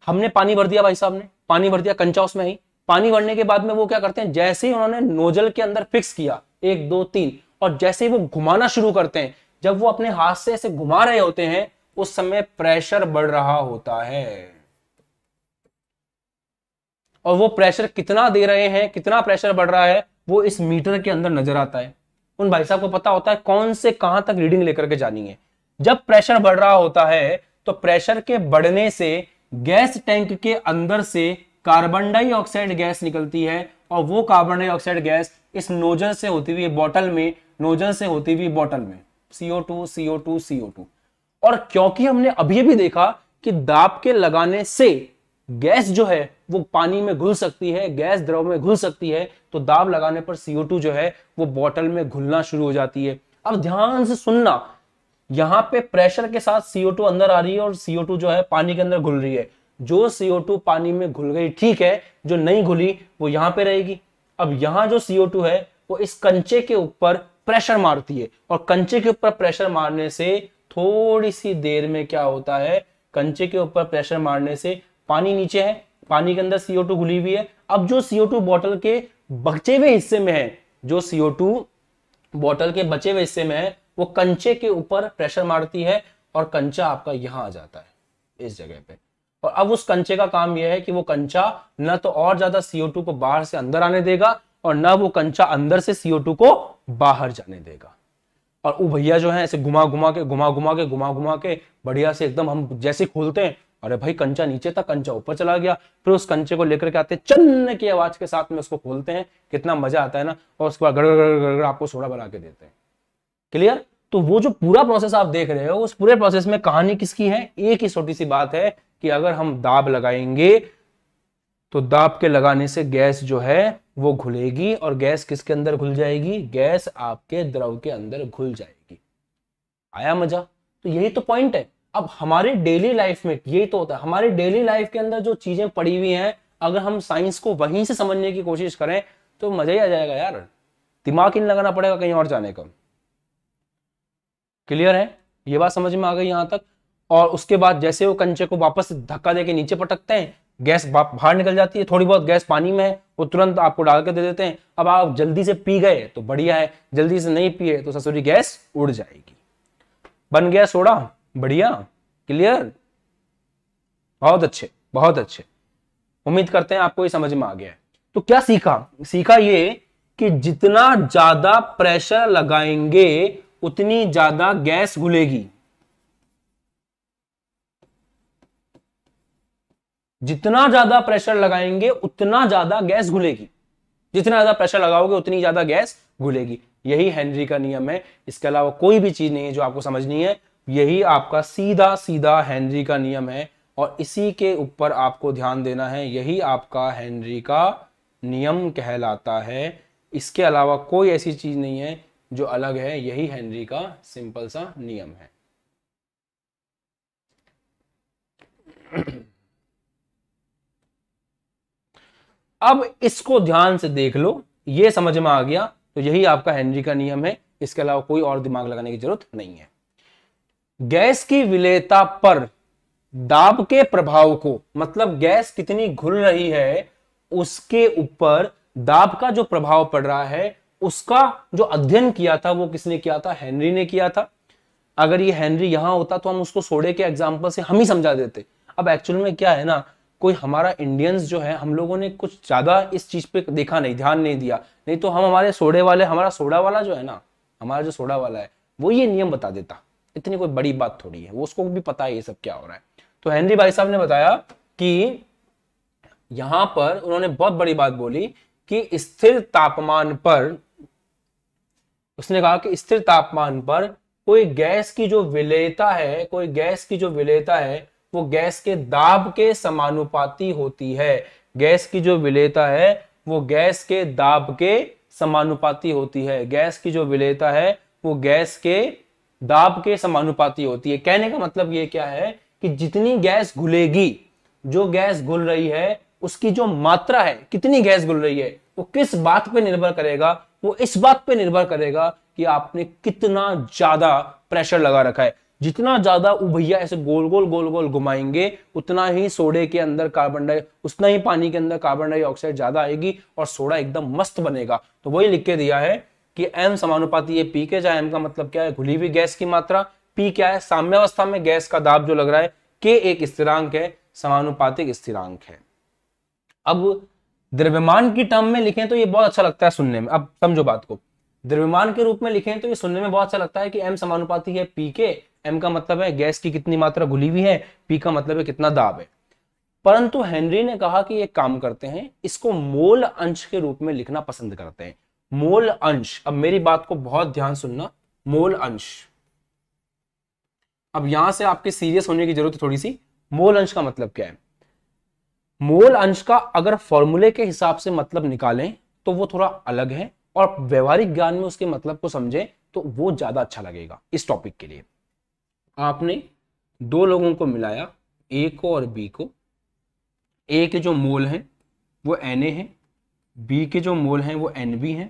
हमने पानी भर दिया भाई साहब ने पानी भर दिया कंचाउस में ही पानी भरने के बाद में वो क्या करते हैं जैसे ही उन्होंने नोजल के अंदर फिक्स किया एक दो तीन और जैसे ही वो घुमाना शुरू करते हैं जब वो अपने हाथ से ऐसे घुमा रहे होते हैं उस समय प्रेशर बढ़ रहा होता है और वो प्रेशर कितना दे रहे हैं कितना प्रेशर बढ़ रहा है वो इस मीटर के अंदर नजर आता है उन भाई साहब को पता होता है कौन से कहां तक रीडिंग लेकर के जानी है जब प्रेशर बढ़ रहा होता है तो प्रेशर के बढ़ने से गैस टैंक के अंदर से कार्बन डाइऑक्साइड गैस निकलती है और वो कार्बन डाइऑक्साइड गैस इस नोजल से होती हुई बॉटल में नोजल से होती हुई बॉटल में CO two CO two CO two और क्योंकि हमने अभी भी देखा कि दाब के लगाने से गैस जो है वो पानी में घुल सकती है गैस द्रव में घुल सकती है तो दाब लगाने पर CO2 जो है वो बॉटल में घुलना शुरू हो जाती है अब ध्यान से सुनना यहां पे प्रेशर के साथ CO2 अंदर आ रही है और CO2 जो है पानी के अंदर घुल रही है जो CO2 पानी में घुल गई ठीक है जो नहीं घुली वो यहां पे रहेगी अब यहां जो CO2 है वो इस कंचे के ऊपर प्रेशर मारती है और कंचे के ऊपर प्रेशर मारने से थोड़ी सी देर में क्या होता है कंचे के ऊपर प्रेशर मारने से पानी नीचे है पानी के अंदर सीओ टू घुली हुई है अब जो सीओ टू बॉटल के बचे हुए हिस्से में है जो सीओ टू बॉटल के बचे हुए हिस्से में है वो कंचे के ऊपर प्रेशर मारती है और कंचा आपका यहां आ जाता है इस जगह पे और अब उस कंचे का काम यह है कि वो कंचा न तो और ज्यादा सीओ को बाहर से अंदर आने देगा और न वो कंचा अंदर से सीओ को बाहर जाने देगा और वो भैया जो है ऐसे घुमा घुमा के घुमा घुमा के घुमा घुमा के बढ़िया से एकदम हम जैसे खोलते हैं अरे भाई कंचा नीचे था कंचा ऊपर चला गया फिर उस कंचे को लेकर के आते हैं चन्न की आवाज के साथ में उसको खोलते हैं कितना मजा आता है ना और उसके बाद गड़गड़ गड़ गड़ आपको सोडा बना के देते हैं क्लियर तो वो जो पूरा प्रोसेस आप देख रहे हो उस पूरे प्रोसेस में कहानी किसकी है एक ही छोटी सी बात है कि अगर हम दाब लगाएंगे तो दाब के लगाने से गैस जो है वो घुलेगी और गैस किसके अंदर घुल जाएगी गैस आपके द्रव के अंदर घुल जाएगी आया मजा तो यही तो पॉइंट है अब हमारे डेली लाइफ में यही तो होता है हमारे डेली लाइफ के अंदर जो चीजें पड़ी हुई हैं अगर हम साइंस को वहीं से समझने की कोशिश करें तो मजा ही आ जाएगा यार दिमाग ही लगाना पड़ेगा कहीं और जाने का क्लियर है ये बात समझ में आ गई यहां तक और उसके बाद जैसे वो कंचे को वापस धक्का देके नीचे पटकते हैं गैस बाहर निकल जाती है थोड़ी बहुत गैस पानी में है वो तुरंत आपको डाल के दे देते हैं अब आप जल्दी से पी गए तो बढ़िया है जल्दी से नहीं पिए तो ससुरी गैस उड़ जाएगी बन गया सोडा बढ़िया क्लियर बहुत अच्छे बहुत अच्छे उम्मीद करते हैं आपको ये समझ में आ गया है तो क्या सीखा सीखा ये कि जितना ज्यादा प्रेशर लगाएंगे उतनी ज्यादा गैस घुलेगी जितना ज्यादा प्रेशर लगाएंगे उतना ज्यादा गैस घुलेगी जितना ज्यादा प्रेशर लगाओगे उतनी ज्यादा गैस घुलेगी यही हेनरी का नियम है इसके अलावा कोई भी चीज नहीं है जो आपको समझनी है यही आपका सीधा सीधा हेनरी का नियम है और इसी के ऊपर आपको ध्यान देना है यही आपका हेनरी का नियम कहलाता है इसके अलावा कोई ऐसी चीज नहीं है जो अलग है यही हेनरी का सिंपल सा नियम है <clears throat> अब इसको ध्यान से देख लो ये समझ में आ गया तो यही आपका हेनरी का नियम है इसके अलावा कोई और दिमाग लगाने की जरूरत नहीं है गैस की विलेयता पर दाब के प्रभाव को मतलब गैस कितनी घुल रही है उसके ऊपर दाब का जो प्रभाव पड़ रहा है उसका जो अध्ययन किया था वो किसने किया था हेनरी ने किया था अगर ये हेनरी यहां होता तो हम उसको सोडे के एग्जाम्पल से हम ही समझा देते अब एक्चुअल में क्या है ना कोई हमारा इंडियंस जो है हम लोगों ने कुछ ज्यादा इस चीज पे देखा नहीं ध्यान नहीं दिया नहीं तो हम हमारे सोडे वाले हमारा सोडा वाला जो है ना हमारा जो सोडा वाला है वो ये नियम बता देता इतनी कोई बड़ी बात थोड़ी है वो उसको भी पता है ये सब क्या हो रहा है तो हेनरी भाई साहब ने बताया कि यहां पर उन्होंने बहुत बड़ी बात बोली कि स्थिर तापमान पर उसने कहा कि स्थिर तापमान पर कोई गैस की जो विलेयता है कोई गैस की जो विलेयता है वो गैस के दाब के समानुपाती होती है गैस की जो विलेयता है वो गैस के दाब के समानुपाती होती है गैस की जो विलेयता है वो गैस के दाब के समानुपाती होती है कहने का मतलब ये क्या है कि जितनी गैस घुलेगी जो गैस घुल रही है उसकी जो मात्रा है कितनी गैस घुल रही है वो किस बात पे निर्भर करेगा वो इस बात पे निर्भर करेगा कि आपने कितना ज्यादा प्रेशर लगा रखा है जितना ज्यादा उभैया ऐसे गोल गोल गोल गोल घुमाएंगे उतना ही सोडे के अंदर कार्बन डाइ उतना ही पानी के अंदर कार्बन डाइऑक्साइड ज्यादा आएगी और सोडा एकदम मस्त बनेगा तो वही लिख के दिया है कि एम समानुपाती है पी के जहां एम का मतलब क्या है घुली हुई गैस की मात्रा पी क्या है साम्यावस्था में गैस का दाब जो लग रहा है के एक स्थिरांक है समानुपातिक स्थिरांक है अब द्रव्यमान की टर्म में लिखें तो ये बहुत अच्छा लगता है सुनने में अब समझो बात को द्रव्यमान के रूप में लिखें तो ये सुनने में बहुत अच्छा लगता है कि एम समानुपाती है पी के एम का मतलब है गैस की कितनी मात्रा घुली हुई है पी का मतलब है कितना दाब है परंतु हेनरी ने कहा कि एक काम करते हैं इसको मोल अंश के रूप में लिखना पसंद करते हैं मोल अंश अब मेरी बात को बहुत ध्यान सुनना मोल अंश अब यहां से आपके सीरियस होने की जरूरत है थोड़ी सी मोल अंश का मतलब क्या है मोल अंश का अगर फॉर्मूले के हिसाब से मतलब निकालें तो वो थोड़ा अलग है और व्यवहारिक ज्ञान में उसके मतलब को समझें तो वो ज्यादा अच्छा लगेगा इस टॉपिक के लिए आपने दो लोगों को मिलाया ए को और बी को ए के जो मोल हैं वो एन ए हैं बी के जो मोल हैं वो एन बी हैं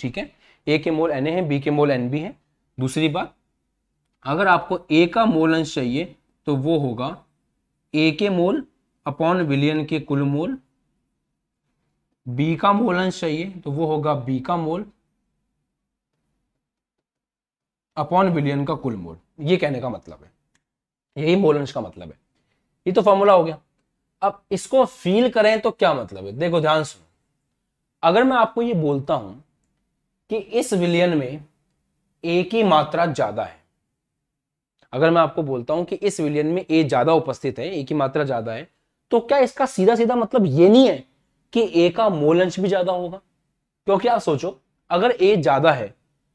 ठीक है ए के मोल एन ए है बी के मोल एन बी है दूसरी बात अगर आपको ए का मोल अंश चाहिए तो वो होगा ए के मोल अपॉन विलियन के कुल मोल बी का मोल अंश चाहिए तो वो होगा बी का मोल अपॉन विलियन का कुल मोल ये कहने का मतलब है यही मोल अंश का मतलब है ये तो फॉर्मूला हो गया अब इसको फील करें तो क्या मतलब है देखो ध्यान सुनो अगर मैं आपको ये बोलता हूं कि इस विलयन में ए की मात्रा ज्यादा है अगर मैं आपको बोलता हूं कि इस विलयन में ए ज्यादा उपस्थित है ए की मात्रा ज्यादा है तो क्या इसका सीधा सीधा मतलब ये नहीं है कि ए का मोल अंश भी ज्यादा होगा क्योंकि आप सोचो अगर ए ज्यादा है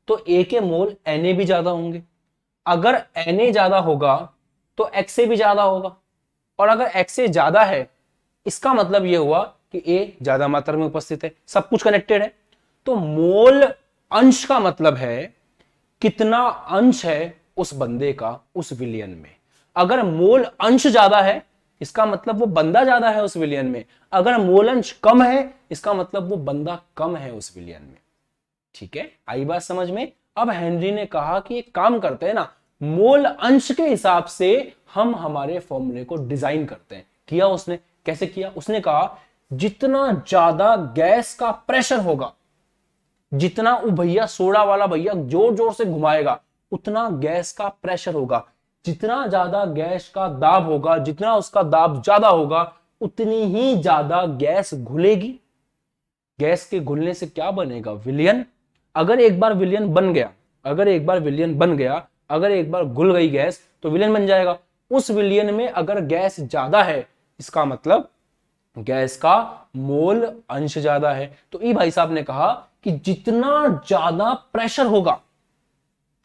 तो ए के मोल एन ए भी ज्यादा होंगे अगर एन ए ज्यादा होगा तो एक्स ए भी ज्यादा होगा और अगर एक्स ए ज्यादा है इसका मतलब यह हुआ कि ए ज्यादा मात्रा में उपस्थित है सब कुछ कनेक्टेड है तो मोल अंश का मतलब है कितना अंश है उस बंदे का उस विलियन में अगर मोल अंश ज्यादा है इसका मतलब वो बंदा ज्यादा है उस विलियन में अगर मोल अंश कम है इसका मतलब वो बंदा कम है उस विलियन में ठीक है आई बात समझ में अब हेनरी ने कहा कि एक काम करते हैं ना मोल अंश के हिसाब से हम हमारे फॉर्मूले को डिजाइन करते हैं किया उसने कैसे किया उसने कहा जितना ज्यादा गैस का प्रेशर होगा जितना वो भैया सोडा वाला भैया जोर जोर से घुमाएगा उतना गैस का प्रेशर होगा जितना ज्यादा गैस का दाब होगा जितना उसका दाब ज्यादा होगा उतनी ही ज्यादा गैस घुलेगी गैस के घुलने से क्या बनेगा विलियन अगर एक बार विलियन बन गया अगर एक बार विलियन बन गया अगर एक बार घुल गई गैस तो विलियन बन जाएगा उस विलियन में अगर गैस ज्यादा है इसका मतलब गैस का मोल अंश ज्यादा है तो ई भाई साहब ने कहा कि जितना ज्यादा प्रेशर होगा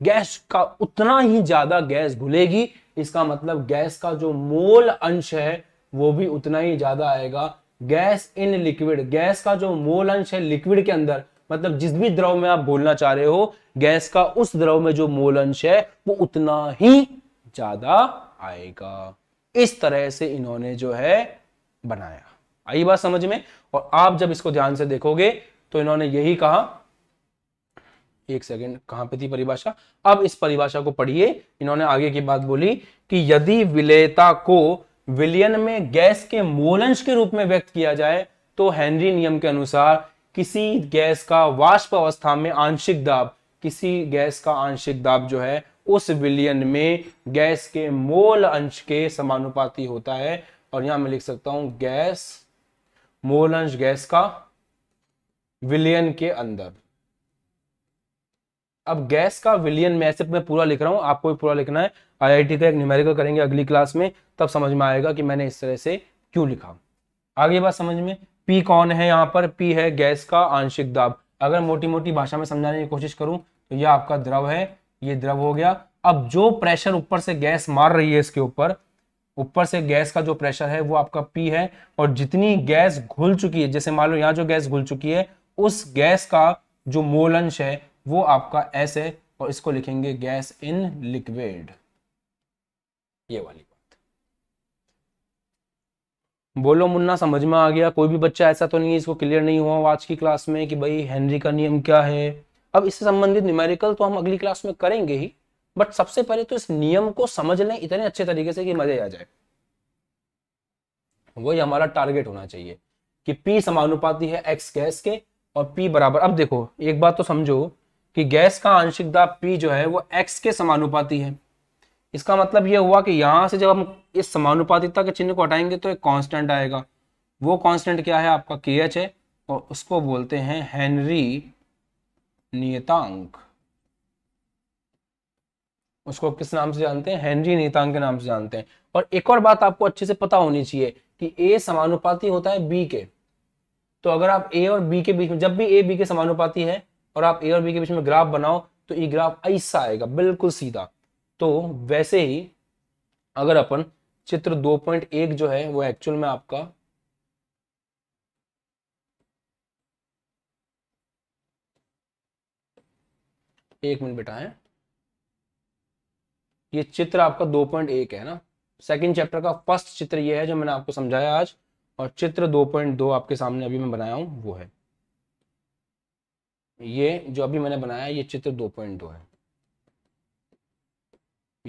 गैस का उतना ही ज्यादा गैस घुलेगी इसका मतलब गैस का जो मोल अंश है वो भी उतना ही ज्यादा आएगा गैस इन लिक्विड गैस का जो मोल अंश है लिक्विड के अंदर मतलब जिस भी द्रव में आप बोलना चाह रहे हो गैस का उस द्रव में जो मोल अंश है वो उतना ही ज्यादा आएगा इस तरह से इन्होंने जो है बनाया आई बात समझ में और आप जब इसको ध्यान से देखोगे तो इन्होंने यही कहा एक सेकेंड कहां पे थी परिभाषा अब इस परिभाषा को पढ़िए इन्होंने आगे की बात बोली कि यदि विलयता को विलियन में गैस के मोलंश के रूप में व्यक्त किया जाए तो हेनरी नियम के अनुसार किसी गैस का वाष्प अवस्था में आंशिक दाब किसी गैस का आंशिक दाब जो है उस विलियन में गैस के मोल अंश के समानुपाती होता है और यहां मैं लिख सकता हूं गैस मोल अंश गैस का विलियन के अंदर अब गैस का विलियन मैं में मैं पूरा लिख रहा हूं आपको भी पूरा लिखना है आईआईटी का एक न्यूमेरिकल करेंगे अगली क्लास में तब समझ में आएगा कि मैंने इस तरह से क्यों लिखा आगे बात समझ में पी कौन है यहां पर पी है गैस का आंशिक दाब अगर मोटी मोटी भाषा में समझाने की कोशिश करूं तो यह आपका द्रव है ये द्रव हो गया अब जो प्रेशर ऊपर से गैस मार रही है इसके ऊपर ऊपर से गैस का जो प्रेशर है वो आपका पी है और जितनी गैस घुल चुकी है जैसे मान लो यहाँ जो गैस घुल चुकी है उस गैस का जो मोल अंश है वो आपका एस है और इसको लिखेंगे गैस इन लिक्विड ये वाली बात बोलो मुन्ना समझ में आ गया कोई भी बच्चा ऐसा तो नहीं इसको क्लियर नहीं हुआ आज की क्लास में कि भाई हेनरी का नियम क्या है अब इससे संबंधित न्यूमेरिकल तो हम अगली क्लास में करेंगे ही बट सबसे पहले तो इस नियम को समझ लें इतने अच्छे तरीके से कि मजे आ जाए वही हमारा टारगेट होना चाहिए कि पी समानुपाती है एक्स गैस के और पी बराबर अब देखो एक बात तो समझो कि गैस का आंशिक दाब पी जो है वो एक्स के समानुपाती है इसका मतलब यह हुआ कि यहां से जब हम इस समानुपातिकता के चिन्ह को हटाएंगे तो एक कांस्टेंट आएगा वो कांस्टेंट क्या है आपका के एच है और उसको बोलते हैं हेनरी नियतांक उसको किस नाम से जानते हैं हेनरी नियतांक के नाम से जानते हैं और एक और बात आपको अच्छे से पता होनी चाहिए कि ए समानुपाती होता है बी के तो अगर आप ए और बी के बीच में जब भी ए बी के समानुपाती है और आप ए और बी के बीच में ग्राफ बनाओ तो ये ग्राफ ऐसा आएगा बिल्कुल सीधा तो वैसे ही अगर अपन चित्र 2.1 जो है वो एक्चुअल में आपका एक मिनट बेटा है ये चित्र आपका 2.1 है ना सेकंड चैप्टर का फर्स्ट चित्र ये है जो मैंने आपको समझाया आज और चित्र 2.2 आपके सामने अभी मैं बनाया हूँ वो है ये जो अभी मैंने बनाया ये चित्र 2.2 है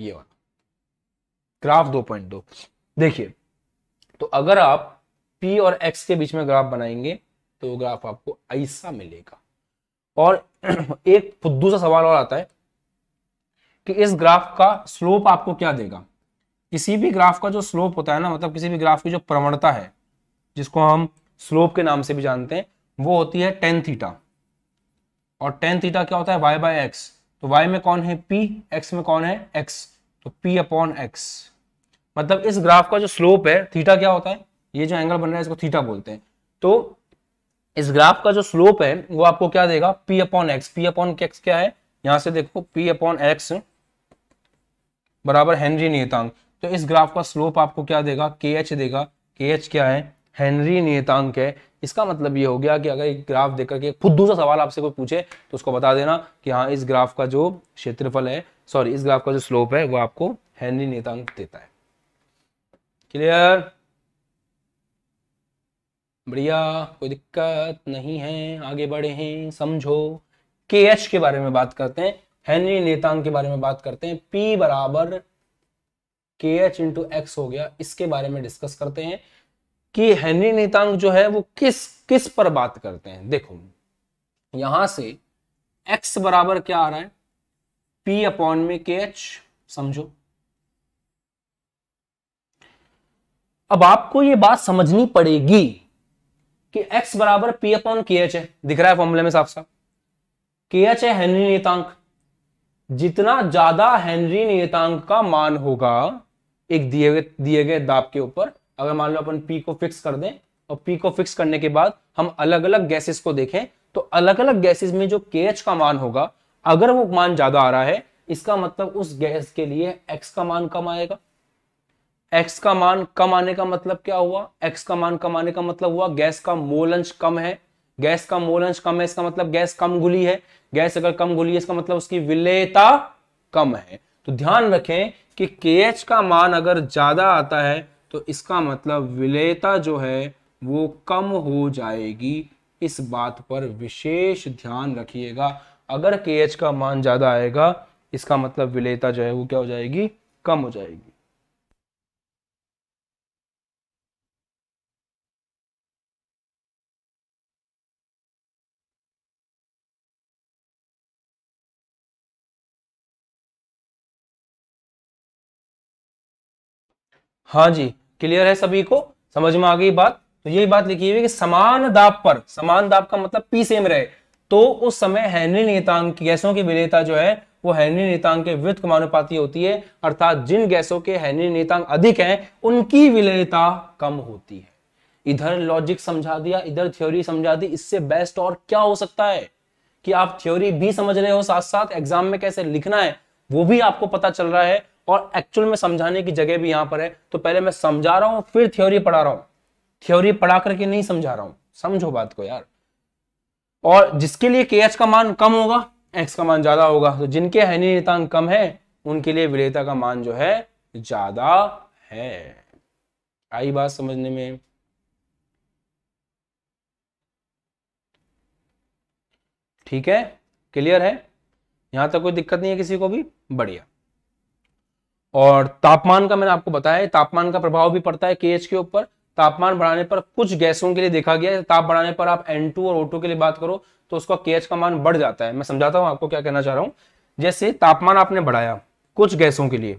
ये वाला ग्राफ 2.2 देखिए तो अगर आप P और X के बीच में ग्राफ बनाएंगे तो वो ग्राफ आपको ऐसा मिलेगा और <clears throat> एक दूसरा सवाल और आता है कि इस ग्राफ का स्लोप आपको क्या देगा किसी भी ग्राफ का जो स्लोप होता है ना मतलब किसी भी ग्राफ की जो प्रवणता है जिसको हम स्लोप के नाम से भी जानते हैं वो होती है टेन थीटा और टेन थीटा क्या होता है वाई बाय एक्स तो वाई में कौन है पी एक्स में कौन है एक्स तो पी अपॉन एक्स मतलब इस ग्राफ का जो स्लोप है थीटा क्या होता है ये जो एंगल बन रहा है इसको थीटा बोलते हैं तो इस ग्राफ का जो स्लोप है वो आपको क्या देगा P upon X P upon X क्या है यहां से देखो पी अपॉन एक्स बराबर हेनरी नियतांक तो इस ग्राफ का स्लोप आपको क्या देगा के एच देगा के एच क्या है हेनरी नियतांक है इसका मतलब ये हो गया कि अगर एक ग्राफ देखकर के खुद दूसरा सवाल आपसे कोई पूछे तो उसको बता देना कि हाँ इस ग्राफ का जो क्षेत्रफल है सॉरी इस ग्राफ का जो स्लोप है वो आपको हेनरी नियतांक देता है क्लियर बढ़िया कोई दिक्कत नहीं है आगे बढ़े हैं समझो के एच के बारे में बात करते हैं हेनरी नेतांग के बारे में बात करते हैं पी बराबर के एच इंटू एक्स हो गया इसके बारे में डिस्कस करते हैं कि हेनरी नेतांग जो है वो किस किस पर बात करते हैं देखो यहां से x बराबर क्या आ रहा है p अपॉन में के एच समझो अब आपको ये बात समझनी पड़ेगी कि x बराबर p अपॉन के एच है दिख रहा है फॉर्मूले में साफ साफ के एच है हेनरी नेतांक जितना ज्यादा हेनरी नेतांक का मान होगा एक दिए गए दिए गए दाब के ऊपर अगर मान लो अपन पी को फिक्स कर दें और पी को फिक्स करने के बाद हम अलग अलग गैसेस को देखें तो अलग अलग गैसेस में जो के का मान होगा अगर वो मान ज्यादा आ रहा है इसका मतलब उस गैस के लिए एक्स का मान कम आएगा एक्स का मान कम आने का मतलब क्या हुआ एक्स का मान कम आने का मतलब हुआ गैस का मोल अंश कम है गैस का मोल अंश कम है इसका मतलब गैस कम घुली है गैस अगर कम घुली है इसका मतलब उसकी विलेयता कम है तो ध्यान रखें कि के का मान अगर ज्यादा आता है तो इसका मतलब विलेयता जो है वो कम हो जाएगी इस बात पर विशेष ध्यान रखिएगा अगर के एच का मान ज़्यादा आएगा इसका मतलब विलेयता जो है वो क्या हो जाएगी कम हो जाएगी हाँ जी क्लियर है सभी को समझ में आ गई बात तो यही बात लिखी हुई कि समान दाब पर समान दाब का मतलब पी सेम रहे तो उस समय हेनरी नियतांक गैसों की विलेयता जो है वो हेनरी नियतांक के वित्त कमानुपाती होती है अर्थात जिन गैसों के हेनरी नेतांग अधिक हैं उनकी विलेयता कम होती है इधर लॉजिक समझा दिया इधर थ्योरी समझा दी इससे बेस्ट और क्या हो सकता है कि आप थ्योरी भी समझ रहे हो साथ साथ एग्जाम में कैसे लिखना है वो भी आपको पता चल रहा है और एक्चुअल में समझाने की जगह भी यहां पर है तो पहले मैं समझा रहा हूं फिर थ्योरी पढ़ा रहा हूं थ्योरी पढ़ा करके नहीं समझा रहा हूं समझो बात को यार और जिसके लिए के का मान कम होगा एक्स का मान ज्यादा होगा तो जिनके हैनी नितांक कम है उनके लिए विलेता का मान जो है ज्यादा है आई बात समझने में ठीक है क्लियर है यहां तक कोई दिक्कत नहीं है किसी को भी बढ़िया और तापमान का मैंने आपको बताया तापमान का प्रभाव भी पड़ता है के के ऊपर तापमान बढ़ाने पर कुछ गैसों के लिए देखा गया है ताप बढ़ाने पर आप एन और ओ के लिए बात करो तो उसका के का मान बढ़ जाता है मैं समझाता हूँ आपको क्या कहना चाह रहा हूँ जैसे तापमान आपने बढ़ाया कुछ गैसों के लिए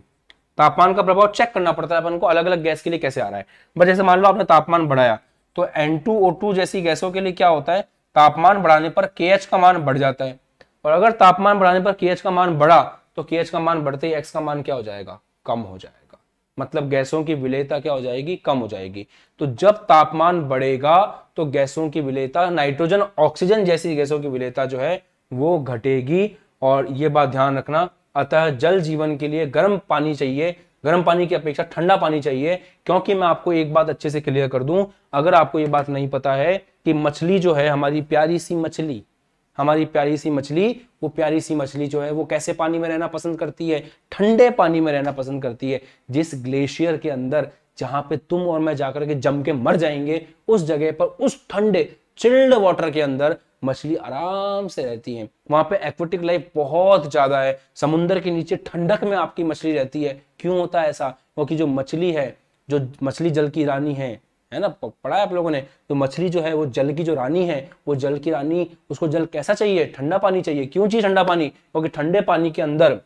तापमान का प्रभाव चेक करना पड़ता है अपन को अलग अलग गैस के लिए कैसे आ रहा है बस जैसे मान लो आपने तापमान बढ़ाया तो एन टू जैसी गैसों के लिए क्या होता है तापमान बढ़ाने पर के का मान बढ़ जाता है और अगर तापमान बढ़ाने पर के का मान बढ़ा तो के का मान बढ़ते ही एक्स का मान क्या हो जाएगा कम हो जाएगा मतलब गैसों की विलेयता क्या हो जाएगी कम हो जाएगी तो जब तापमान बढ़ेगा तो गैसों की विलेयता नाइट्रोजन ऑक्सीजन जैसी गैसों की विलेयता जो है वो घटेगी और ये बात ध्यान रखना अतः जल जीवन के लिए गर्म पानी चाहिए गर्म पानी की अपेक्षा ठंडा पानी चाहिए क्योंकि मैं आपको एक बात अच्छे से क्लियर कर दूं अगर आपको ये बात नहीं पता है कि मछली जो है हमारी प्यारी सी मछली हमारी प्यारी सी मछली वो प्यारी सी मछली जो है वो कैसे पानी में रहना पसंद करती है ठंडे पानी में रहना पसंद करती है जिस ग्लेशियर के अंदर जहां पे तुम और मैं जाकर के जम के मर जाएंगे उस जगह पर उस ठंडे चिल्ड वाटर के अंदर मछली आराम से रहती है वहां पे एक्वेटिक लाइफ बहुत ज्यादा है समुन्द्र के नीचे ठंडक में आपकी मछली रहती है क्यों होता है ऐसा क्योंकि जो मछली है जो मछली जल की रानी है है ना पढ़ा है आप लोगों ने तो मछली जो है वो जल की जो रानी है वो जल की रानी उसको जल कैसा चाहिए ठंडा पानी चाहिए क्यों चाहिए ठंडा पानी क्योंकि ठंडे पानी के अंदर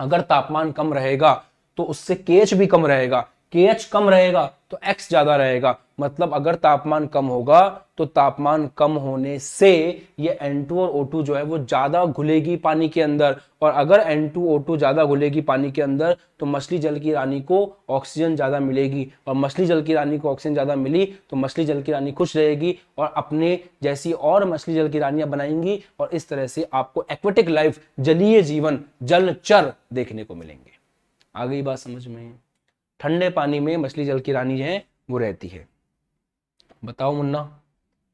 अगर तापमान कम रहेगा तो उससे केच भी कम रहेगा के एच कम रहेगा तो एक्स ज्यादा रहेगा मतलब अगर तापमान कम होगा तो तापमान कम होने से ये N2 और O2 जो है वो ज्यादा घुलेगी पानी के अंदर और अगर N2 O2 ज्यादा घुलेगी पानी के अंदर तो मछली जल की रानी को ऑक्सीजन ज्यादा मिलेगी और मछली जल की रानी को ऑक्सीजन ज्यादा मिली तो मछली जल की रानी खुश रहेगी और अपने जैसी और मछली जल की रानियां बनाएंगी और इस तरह से आपको एक्वेटिक लाइफ जलीय जीवन चर देखने को मिलेंगे आ गई बात समझ में ठंडे पानी में मछली जल की रानी जो है वो रहती है बताओ मुन्ना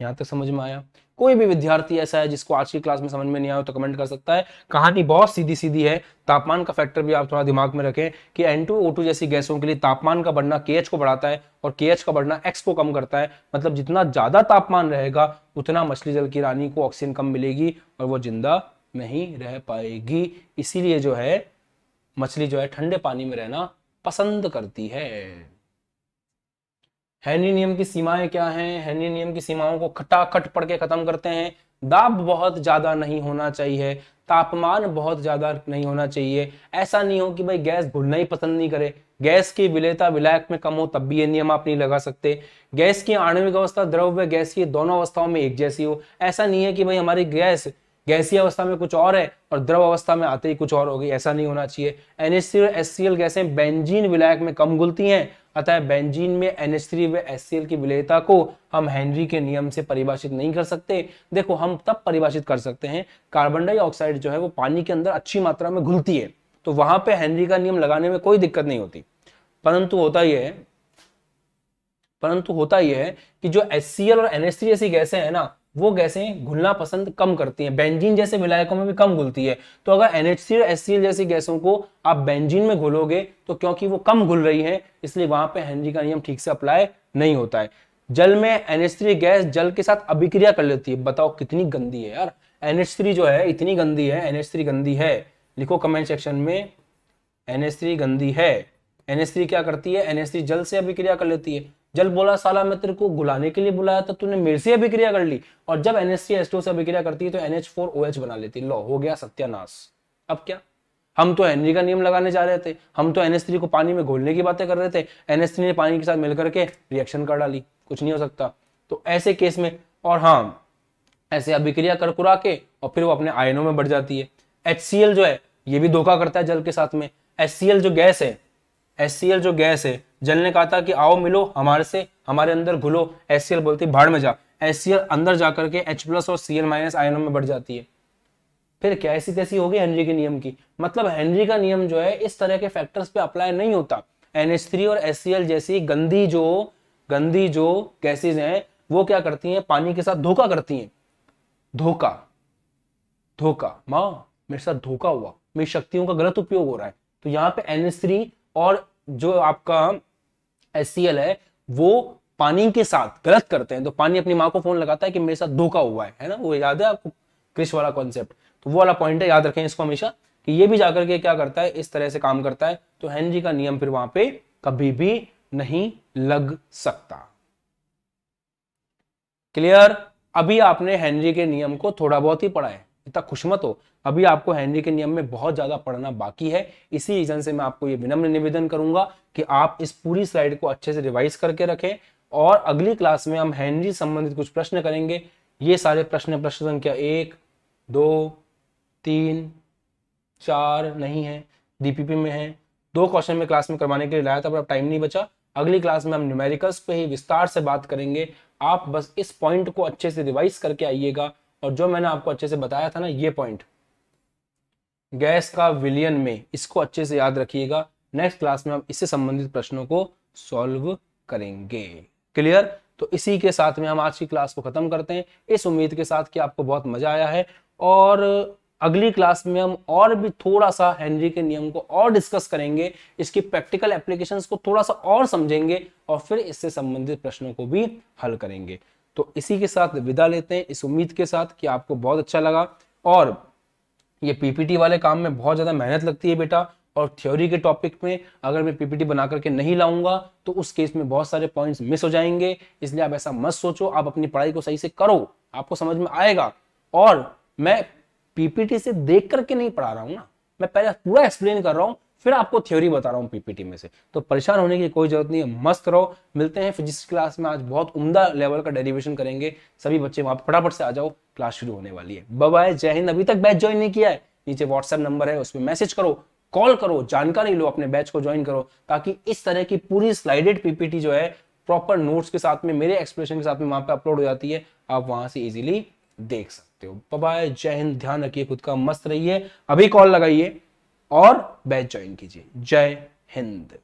यहाँ तक समझ में आया कोई भी विद्यार्थी ऐसा है जिसको आज की क्लास में समझ में नहीं आया तो कमेंट कर सकता है कहानी बहुत सीधी सीधी है तापमान का फैक्टर भी आप थोड़ा दिमाग में रखें कि एन टू जैसी गैसों के लिए तापमान का बढ़ना के को बढ़ाता है और के का बढ़ना एक्स को कम करता है मतलब जितना ज्यादा तापमान रहेगा उतना मछली जल की रानी को ऑक्सीजन कम मिलेगी और वो जिंदा नहीं रह पाएगी इसीलिए जो है मछली जो है ठंडे पानी में रहना पसंद करती है हैनी नियम की सीमाएं क्या हैं हैनी नियम की सीमाओं को खटाखट पढ़ के खत्म करते हैं दाब बहुत ज्यादा नहीं होना चाहिए तापमान बहुत ज्यादा नहीं होना चाहिए ऐसा नहीं हो कि भाई गैस घुलना ही पसंद नहीं करे गैस की विलयता विलायक में कम हो तब भी ये नियम आप नहीं लगा सकते गैस की आणविक अवस्था द्रव्य गैस की दोनों अवस्थाओं में एक जैसी हो ऐसा नहीं है कि भाई हमारी गैस गैसीय अवस्था में कुछ और है और द्रव अवस्था में आते ही कुछ और हो गई ऐसा नहीं होना चाहिए एनएच और एस गैसें बेंजीन विलायक में कम घुलती हैं अतः बेंजीन में एनएच व एस की विलयता को हम हेनरी के नियम से परिभाषित नहीं कर सकते देखो हम तब परिभाषित कर सकते हैं कार्बन डाइऑक्साइड जो है वो पानी के अंदर अच्छी मात्रा में घुलती है तो वहां पर हेनरी का नियम लगाने में कोई दिक्कत नहीं होती परंतु होता यह है परंतु होता यह है कि जो एस और एनएच ऐसी गैसें हैं ना वो गैसें घुलना पसंद कम करती हैं बेंजीन जैसे विलायकों में भी कम घुलती है तो अगर एनएचसी और एससीएल जैसी गैसों को आप बेंजीन में घुलोगे तो क्योंकि वो कम घुल रही है इसलिए वहां पे हेनरी का नियम ठीक से अप्लाई नहीं होता है जल में एनएच गैस जल के साथ अभिक्रिया कर लेती है बताओ कितनी गंदी है यार एनएच जो है इतनी गंदी है एनएच गंदी है लिखो कमेंट सेक्शन में एनएच गंदी है एनएच क्या करती है एनएच जल से अभिक्रिया कर लेती है जल बोला साला मैं तेरे को गुलाने के लिए बुलाया था तूने मेरे से अभिक्रिया कर ली और जब एनएससी एस से अभिक्रिया करती है तो एनएच फोर OH बना लेती लो हो गया सत्यानाश अब क्या हम तो एनजी का नियम लगाने जा रहे थे हम तो एनएस को पानी में घोलने की बातें कर रहे थे एनएस ने पानी के साथ मिलकर के रिएक्शन कर डाली कुछ नहीं हो सकता तो ऐसे केस में और हाँ ऐसे अभिक्रिया कर कुरा के और फिर वो अपने आयनों में बढ़ जाती है एच जो है ये भी धोखा करता है जल के साथ में एच जो गैस है एस जो गैस है जल ने कहा था कि आओ मिलो हमारे से हमारे अंदर घुलो एस बोलती भाड़ में जा एस अंदर जाकर के एच प्लस और Cl माइनस आयनों में बढ़ जाती है फिर क्या ऐसी तैसी होगी हेनरी के नियम की मतलब हेनरी का नियम जो है इस तरह के फैक्टर्स पे अप्लाई नहीं होता NH3 और एस जैसी गंदी जो गंदी जो गैसेज हैं वो क्या करती हैं पानी के साथ धोखा करती हैं धोखा धोखा माँ मेरे साथ धोखा हुआ मेरी शक्तियों का गलत उपयोग हो रहा है तो यहाँ पे NH3 और जो आपका एस है वो पानी के साथ गलत करते हैं तो पानी अपनी माँ को फोन लगाता है कि मेरे साथ धोखा हुआ है है ना वो याद है आपको क्रिश वाला कॉन्सेप्ट तो वो वाला पॉइंट है याद रखें इसको हमेशा कि ये भी जाकर के क्या करता है इस तरह से काम करता है तो हेनरी का नियम फिर वहां पे कभी भी नहीं लग सकता क्लियर अभी आपने हेनरी के नियम को थोड़ा बहुत ही पढ़ा है इतना खुशमत हो अभी आपको हेनरी के नियम में बहुत ज्यादा पढ़ना बाकी है इसी रीजन से मैं आपको ये विनम्र निवेदन करूंगा कि आप इस पूरी स्लाइड को अच्छे से रिवाइज करके रखें और अगली क्लास में हम हेनरी संबंधित कुछ प्रश्न करेंगे ये सारे प्रश्न प्रश्न संख्या एक दो तीन चार नहीं है डीपीपी में है दो क्वेश्चन में क्लास में करवाने के लिए लाया था पर अब टाइम नहीं बचा अगली क्लास में हम न्यूमेरिकल्स पे ही विस्तार से बात करेंगे आप बस इस पॉइंट को अच्छे से रिवाइज करके आइएगा और जो मैंने आपको अच्छे से बताया था ना ये पॉइंट गैस का विलियन में इसको अच्छे से याद रखिएगा नेक्स्ट क्लास में हम इससे संबंधित प्रश्नों को सॉल्व करेंगे क्लियर तो इसी के साथ में हम आज की क्लास को खत्म करते हैं इस उम्मीद के साथ कि आपको बहुत मजा आया है और अगली क्लास में हम और भी थोड़ा सा हेनरी के नियम को और डिस्कस करेंगे इसकी प्रैक्टिकल एप्लीकेशंस को थोड़ा सा और समझेंगे और फिर इससे संबंधित प्रश्नों को भी हल करेंगे तो इसी के साथ विदा लेते हैं इस उम्मीद के साथ कि आपको बहुत अच्छा लगा और ये पीपीटी वाले काम में बहुत ज़्यादा मेहनत लगती है बेटा और थ्योरी के टॉपिक में अगर मैं पीपीटी बना करके नहीं लाऊंगा तो उस केस में बहुत सारे पॉइंट्स मिस हो जाएंगे इसलिए आप ऐसा मत सोचो आप अपनी पढ़ाई को सही से करो आपको समझ में आएगा और मैं पीपीटी से देख करके नहीं पढ़ा रहा हूँ ना मैं पहले पूरा एक्सप्लेन कर रहा हूँ फिर आपको थ्योरी बता रहा हूँ पीपीटी में से तो परेशान होने की कोई जरूरत नहीं है मस्त रहो मिलते हैं फिजिक्स क्लास में आज बहुत उमदा लेवल का डेरिवेशन करेंगे सभी बच्चे वहां फटाफट से आ जाओ क्लास शुरू होने वाली है बबाए जय हिंद अभी तक बैच ज्वाइन नहीं किया है नीचे व्हाट्सएप नंबर है उसमें मैसेज करो कॉल करो जानकारी लो अपने बैच को ज्वाइन करो ताकि इस तरह की पूरी स्लाइडेड पीपीटी जो है प्रॉपर नोट्स के साथ में मेरे एक्सप्लेनेशन के साथ में वहां पे अपलोड हो जाती है आप वहां से इजीली देख सकते हो बाय जय हिंद ध्यान रखिए खुद का मस्त रहिए अभी कॉल लगाइए और बैच ज्वाइन कीजिए जय हिंद